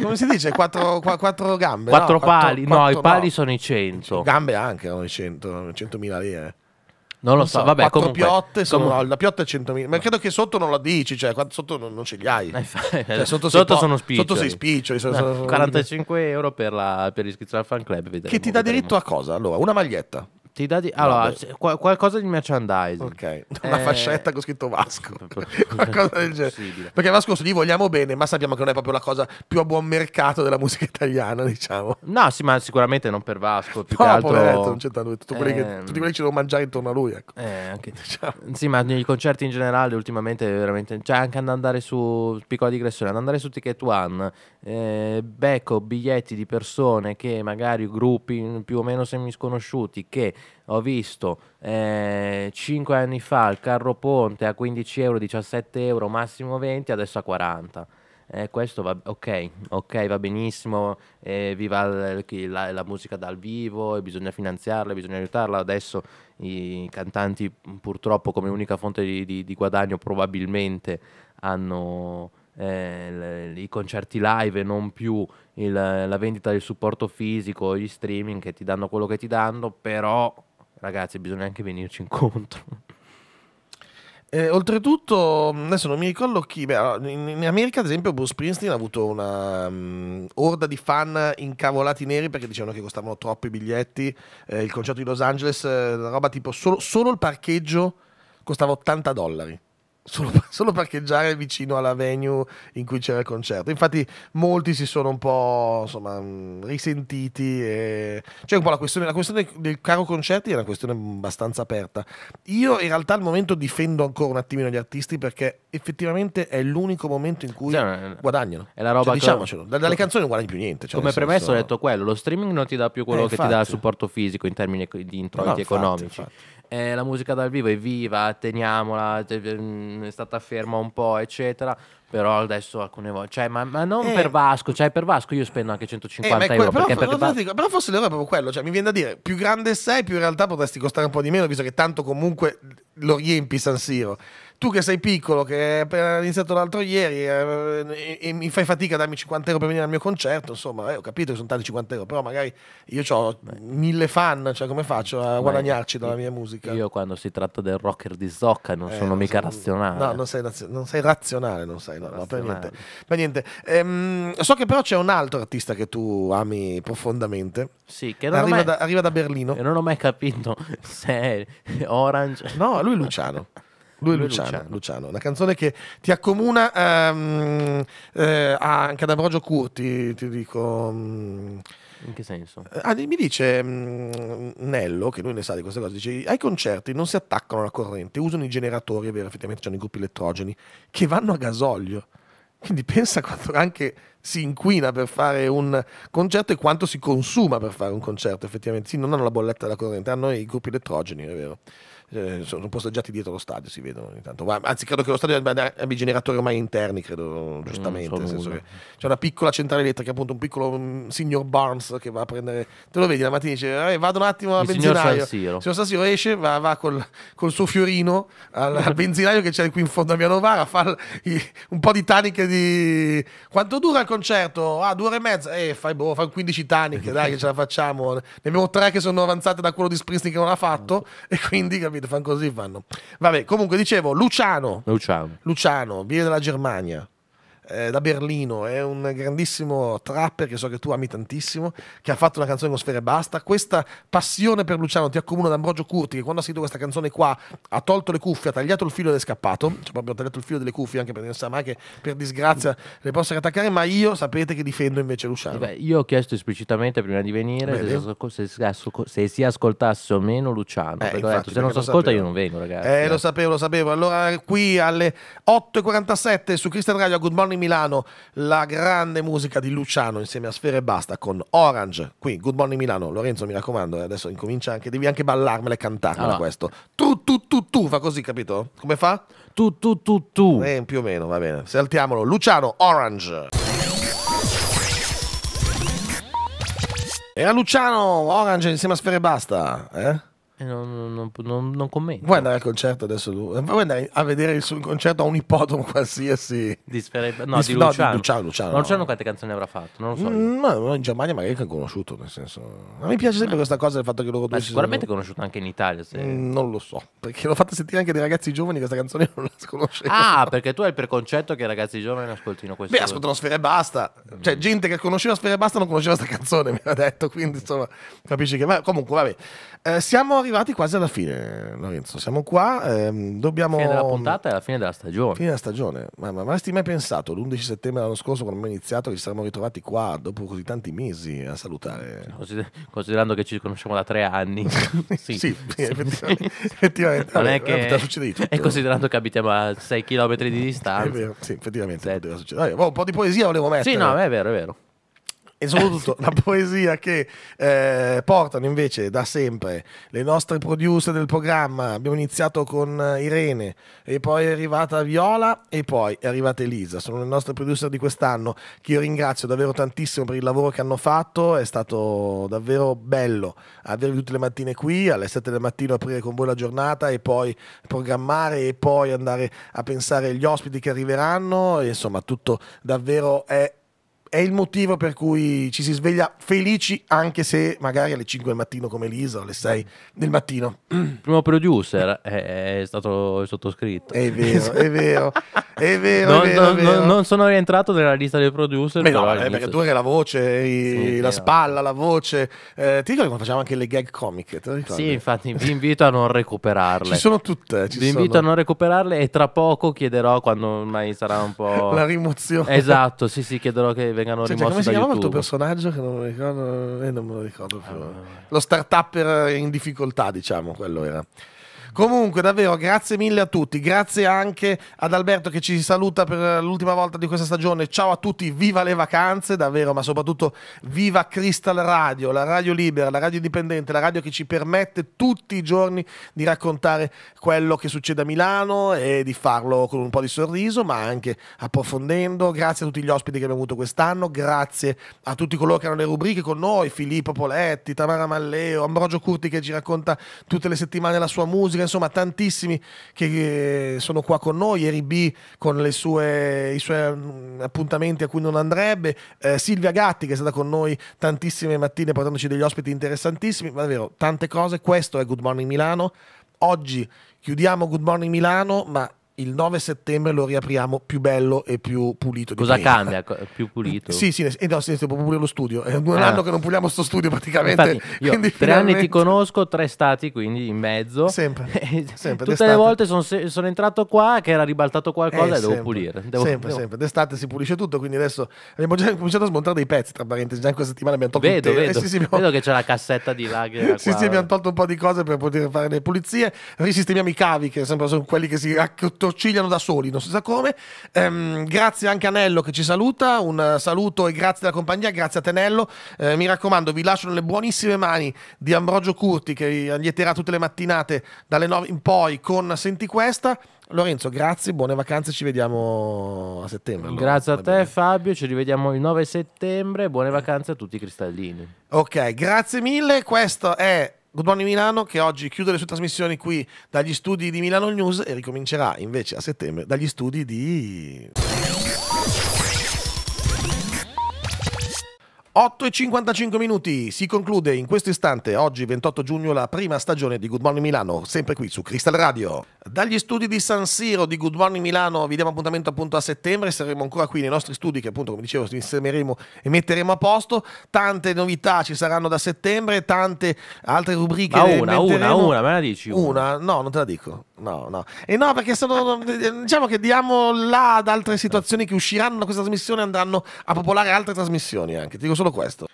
Come si dice? Quattro, qu- quattro gambe. Quattro no? pali. Quattro, no, quattro, i pali no. sono i 100. Gambe anche, erano i 100, 100.000 lire. Non lo so, non so vabbè, comunque, piotte sono, comunque... no, la piotta è 100.000, ma credo che sotto non la dici, cioè sotto non, non ce li hai. Eh, cioè, eh, sotto, sotto sono spiccioli. Sotto sei spiccioli. Sono, eh, sono, 45 euro per, la, per l'iscrizione al fan club, vedremo, Che ti dà vedremo. diritto a cosa? Allora, una maglietta. Ti dà Allora, se- qualcosa di merchandising. Ok, eh. una Eh, fascetta con scritto Vasco. <laughs> <laughs> Qualcosa del genere. Perché Vasco gli vogliamo bene, ma sappiamo che non è proprio la cosa più a buon mercato della musica italiana, <laughs> diciamo. No, sì, ma sicuramente non per Vasco, più che altro... poveretto, non c'entra lui. Tutti quelli, che, ehm. tutti quelli che ci devono mangiare intorno a lui, ecco. eh, anche- Diciamo. Sì, ma nei concerti in generale ultimamente veramente... Cioè, anche ad andare su... Piccola digressione, ad andare su Ticket One, eh, becco biglietti di persone che magari gruppi più o meno semi sconosciuti che ho visto eh, 5 anni fa il carro ponte a 15 euro, 17 euro, massimo 20, adesso a 40. Eh, questo va ok, ok, va benissimo, eh, viva la, la, la, musica dal vivo, bisogna finanziarla, bisogna aiutarla. Adesso i cantanti purtroppo come unica fonte di, di, di guadagno probabilmente hanno eh, i concerti live e non più il, la vendita del supporto fisico, gli streaming che ti danno quello che ti danno, però ragazzi bisogna anche venirci incontro. Eh, oltretutto, adesso non mi ricordo chi, beh, ah, in, in, America ad esempio Bruce Springsteen ha avuto una um, orda di fan incavolati neri perché dicevano che costavano troppi biglietti, eh, il concerto di Los Angeles, eh, roba tipo solo, solo il parcheggio costava 80 dollari. Solo, solo, parcheggiare vicino alla venue in cui c'era il concerto. Infatti, molti si sono un po' insomma, mm, risentiti. E... C'è cioè, un po' la questione, la questione del caro concerti è una questione abbastanza aperta. Io, in realtà, al momento difendo ancora un attimino gli artisti perché effettivamente è l'unico momento in cui cioè, guadagnano. È la roba cioè, diciamocelo, dalle canzoni non guadagni più niente. Cioè, come premesso, ho detto quello: lo streaming non ti dà più quello eh, che ti dà il supporto fisico in termini di introiti no, no, economici. Infatti, infatti eh, la musica dal vivo è viva, teniamola, cioè, mm, è stata ferma un po', eccetera. Però adesso alcune volte, cioè, ma, ma non eh, per Vasco, cioè per Vasco io spendo anche 150 eh, euro. Però, perché, però, perché... dico, però, forse l'errore è proprio quello, cioè mi viene da dire, più grande sei, più in realtà potresti costare un po' di meno, visto che tanto comunque lo riempi San Siro tu che sei piccolo, che hai appena iniziato l'altro ieri eh, e, e, mi fai fatica a darmi 50 euro per venire al mio concerto, insomma, eh, ho capito che sono tanti 50 euro, però magari io ho mille fan, cioè come faccio a guadagnarci dalla mia musica? Io quando si tratta del rocker di Zocca non eh, sono non mica sei, razionale. No, non sei, non sei razionale, non sei, no, no, per niente. Per niente. Ehm, so che però c'è un altro artista che tu ami profondamente. Sì, che non arriva, mai, da, arriva da Berlino. E non ho mai capito <laughs> se è Orange. No, lui è Luciano. Lui, lui Luciano, Luciano, Luciano, una canzone che ti accomuna um, eh, anche ad Ambrogio Curti, ti dico... Um, in che senso? Ah, mi dice um, Nello, che lui ne sa di queste cose, dice ai concerti non si attaccano alla corrente, usano i generatori, è vero, effettivamente hanno i gruppi elettrogeni, che vanno a gasolio. Quindi pensa quanto anche si inquina per fare un concerto e quanto si consuma per fare un concerto, effettivamente. Sì, non hanno la bolletta della corrente, hanno i gruppi elettrogeni, è vero eh, sono posteggiati dietro lo stadio, si vedono ogni tanto. Ma, anzi, credo che lo stadio abbia generatori ormai interni, credo, mm, giustamente. Mm, so c'è una piccola centrale elettrica, appunto, un piccolo mm, signor Barnes che va a prendere. Te lo vedi la mattina e dice: eh, Vado un attimo al benzinaio. Il signor Sansiro esce, va, va col, col, suo fiorino al, al benzinaio che c'è qui in fondo a Via Novara, fa i, un po' di taniche di. Quanto dura il concerto? Ah, due ore e mezza. Eh, fai, boh, fai 15 taniche, dai, che ce la facciamo. Ne abbiamo tre che sono avanzate da quello di Springsteen che non ha fatto, <laughs> e quindi capito fanno così, fanno. Vabbè, comunque dicevo, Luciano. Luciano. Luciano, viene dalla Germania. Eh, da Berlino, è un grandissimo trapper che so che tu ami tantissimo, che ha fatto una canzone con Sfere Basta. Questa passione per Luciano ti accomuna ad Ambrogio Curti, che quando ha scritto questa canzone qua ha tolto le cuffie, ha tagliato il filo ed è scappato. Cioè, proprio ha tagliato il filo delle cuffie anche perché non sa mai che per disgrazia le possa attaccare, ma io sapete che difendo invece Luciano. Beh, io ho chiesto esplicitamente prima di venire se, se, si ascoltasse o meno Luciano. Eh, infatti, detto, se non si ascolta io non vengo, ragazzi. Eh, eh, lo sapevo, lo sapevo. Allora qui alle 8.47 su Cristian Radio, good morning. Buoni Milano, la grande musica di Luciano insieme a Sfere e Basta con Orange, qui Good Morning Milano, Lorenzo mi raccomando, eh, adesso incomincia anche, devi anche ballarmela e cantarmela allora. Ah. questo. Tu tu tu tu, fa così, capito? Come fa? Tu tu tu tu. Eh, più o meno, va bene. Saltiamolo, Luciano Orange. Era Luciano Orange insieme a Sfere e Basta, eh? Non, non, non, non commento. Vuoi andare al concerto adesso? Vuoi eh, andare a vedere il suo concerto a un ippodromo qualsiasi? Di Sfere... No, di, di No, di Luciano, Luciano, no. Luciano quante canzoni avrà fatto? Non lo so. Mm, in Germania magari che ha conosciuto, nel senso... A me piace sempre no. questa cosa del fatto che loro due... Ma sicuramente sono... conosciuta anche in Italia. Se... Mm, non lo so, perché l'ho fatto sentire anche dei ragazzi giovani questa canzone non la conoscevo. Ah, perché tu hai il preconcetto che i ragazzi giovani ascoltino questo. Beh, ascoltano Sfera e Basta. Cioè, mm. Cioè, gente che conosceva Sfera e Basta non conosceva questa canzone, <laughs> mi ha detto. Quindi, insomma, capisci che... Ma comunque, vabbè. Eh, siamo arrivati quasi alla fine, Lorenzo. Siamo qua. Ehm, dobbiamo... Fine della puntata e la fine della stagione. Fine della stagione. Ma, ma avresti mai pensato l'11 settembre dell'anno scorso, quando abbiamo iniziato, che ci saremmo ritrovati qua dopo così tanti mesi a salutare? considerando che ci conosciamo da tre anni. <laughs> sì, sì, sì. effettivamente. effettivamente non è che... Poteva succedere di tutto. E considerando che abitiamo a 6 km di distanza. È vero, sì, effettivamente. Sì, vabbè, un po' di poesia volevo mettere. Sì, no, è vero, è vero e soprattutto la poesia che eh, portano invece da sempre le nostre producer del programma. Abbiamo iniziato con eh, Irene e poi è arrivata Viola e poi è arrivata Elisa. Sono le nostre producer di quest'anno che io ringrazio davvero tantissimo per il lavoro che hanno fatto. È stato davvero bello avervi tutte le mattine qui alle 7 del mattino aprire con voi la giornata e poi programmare e poi andare a pensare agli ospiti che arriveranno. E, insomma, tutto davvero è è il motivo per cui ci si sveglia felici anche se magari alle 5 del mattino come Lisa o alle 6 del mattino. Il primo producer è, eh, è stato il sottoscritto. È vero, è vero, è vero. Non, è vero, non, è vero. non sono rientrato nella lista dei producer. Beh, no, eh, perché tu hai la voce, i, sì, la spalla, la voce. Eh, ti ricordi quando facciamo anche le gag comiche? Sì, infatti vi invito a non recuperarle. ci sono tutte. Ci vi sono. invito a non recuperarle e tra poco chiederò, quando ormai sarà un po'... la rimozione. Esatto, sì, sì, chiederò che vengano rimossi cioè, come si chiamava il tuo personaggio che non ricordo, eh, non me lo ricordo più. Ah. Lo startup in difficoltà, diciamo, quello era. Comunque, davvero, grazie mille a tutti. Grazie anche ad Alberto che ci saluta per l'ultima volta di questa stagione. Ciao a tutti, viva le vacanze, davvero, ma soprattutto viva Crystal Radio, la radio libera, la radio indipendente, la radio che ci permette tutti i giorni di raccontare quello che succede a Milano e di farlo con un po' di sorriso, ma anche approfondendo. Grazie a tutti gli ospiti che abbiamo avuto quest'anno, grazie a tutti coloro che hanno le rubriche con noi, Filippo Poletti, Tamara Malleo, Ambrogio Curti che ci racconta tutte le settimane la sua musica insomma tantissimi che sono qua con noi, Eri B con sue, i suoi mm, appuntamenti a cui non andrebbe, eh, Silvia Gatti che è stata con noi tantissime mattine portandoci degli ospiti interessantissimi, ma davvero tante cose, questo è Good Morning Milano, oggi chiudiamo Good Morning Milano, ma il 9 settembre lo riapriamo più bello e più pulito. Cosa cambia? Più pulito? Sì, sì, e eh, no, senso, proprio pulire lo studio. È un ah. anno che non puliamo sto studio praticamente. Infatti, <laughs> tre finalmente... anni ti conosco, tre stati quindi in mezzo. Sempre. <laughs> sempre Tutte d'estate. le volte sono, sono, entrato qua che era ribaltato qualcosa eh, e sempre, devo pulire. Devo, sempre, devo... sempre. D'estate si pulisce tutto, quindi adesso abbiamo già cominciato a smontare dei pezzi, tra parentesi, già in questa settimana abbiamo tolto vedo, eh, vedo. Eh, sì, sì, abbiamo... vedo che c'è la cassetta di là. <laughs> sì, qua. sì, abbiamo tolto un po' di cose per poter fare le pulizie. Risistemiamo i cavi, che sempre sono quelli che si accottano attorcigliano da soli, non si sa come. Ehm, grazie anche a Nello che ci saluta, un saluto e grazie alla compagnia, grazie a Tenello. Eh, mi raccomando, vi lascio nelle buonissime mani di Ambrogio Curti che allieterà tutte le mattinate dalle 9 in poi con Senti questa. Lorenzo, grazie, buone vacanze, ci vediamo a settembre. Allora. Grazie a te Fabio, ci rivediamo il 9 settembre, buone vacanze a tutti i cristallini. Ok, grazie mille, questo è Good Morning Milano che oggi chiude le sue trasmissioni qui dagli studi di Milano News e ricomincerà invece a settembre dagli studi di... 8 e 55 minuti, si conclude in questo istante, oggi 28 giugno, la prima stagione di Good Morning Milano, sempre qui su Crystal Radio. Dagli studi di San Siro di Good Morning Milano vi diamo appuntamento appunto a settembre, saremo ancora qui nei nostri studi che appunto come dicevo sistemeremo e metteremo a posto, tante novità ci saranno da settembre, tante altre rubriche. Ma una, una, una, me la dici? Una, una no non te la dico. No, no. E eh, no, perché sono. Ah. Eh, eh, diciamo che diamo là ad altre situazioni che usciranno da questa trasmissione e andranno a popolare altre trasmissioni anche. Ti dico solo questo.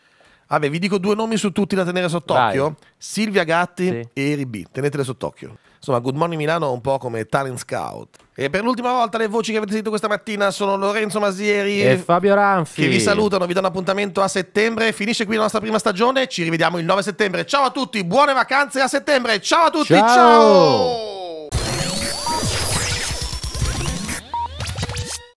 Vabbè, vi dico due nomi su tutti da tenere sott'occhio: Vai. Silvia Gatti sì. e Eri B. Tenetele sott'occhio. Insomma, Good Morning Milano è un po' come Talent Scout. E per l'ultima volta le voci che avete sentito questa mattina sono Lorenzo Masieri e Fabio Ranfi. Che vi salutano, vi danno appuntamento a settembre. Finisce qui la nostra prima stagione. Ci rivediamo il 9 settembre. Ciao a tutti, buone vacanze a settembre. Ciao a tutti, ciao! ciao!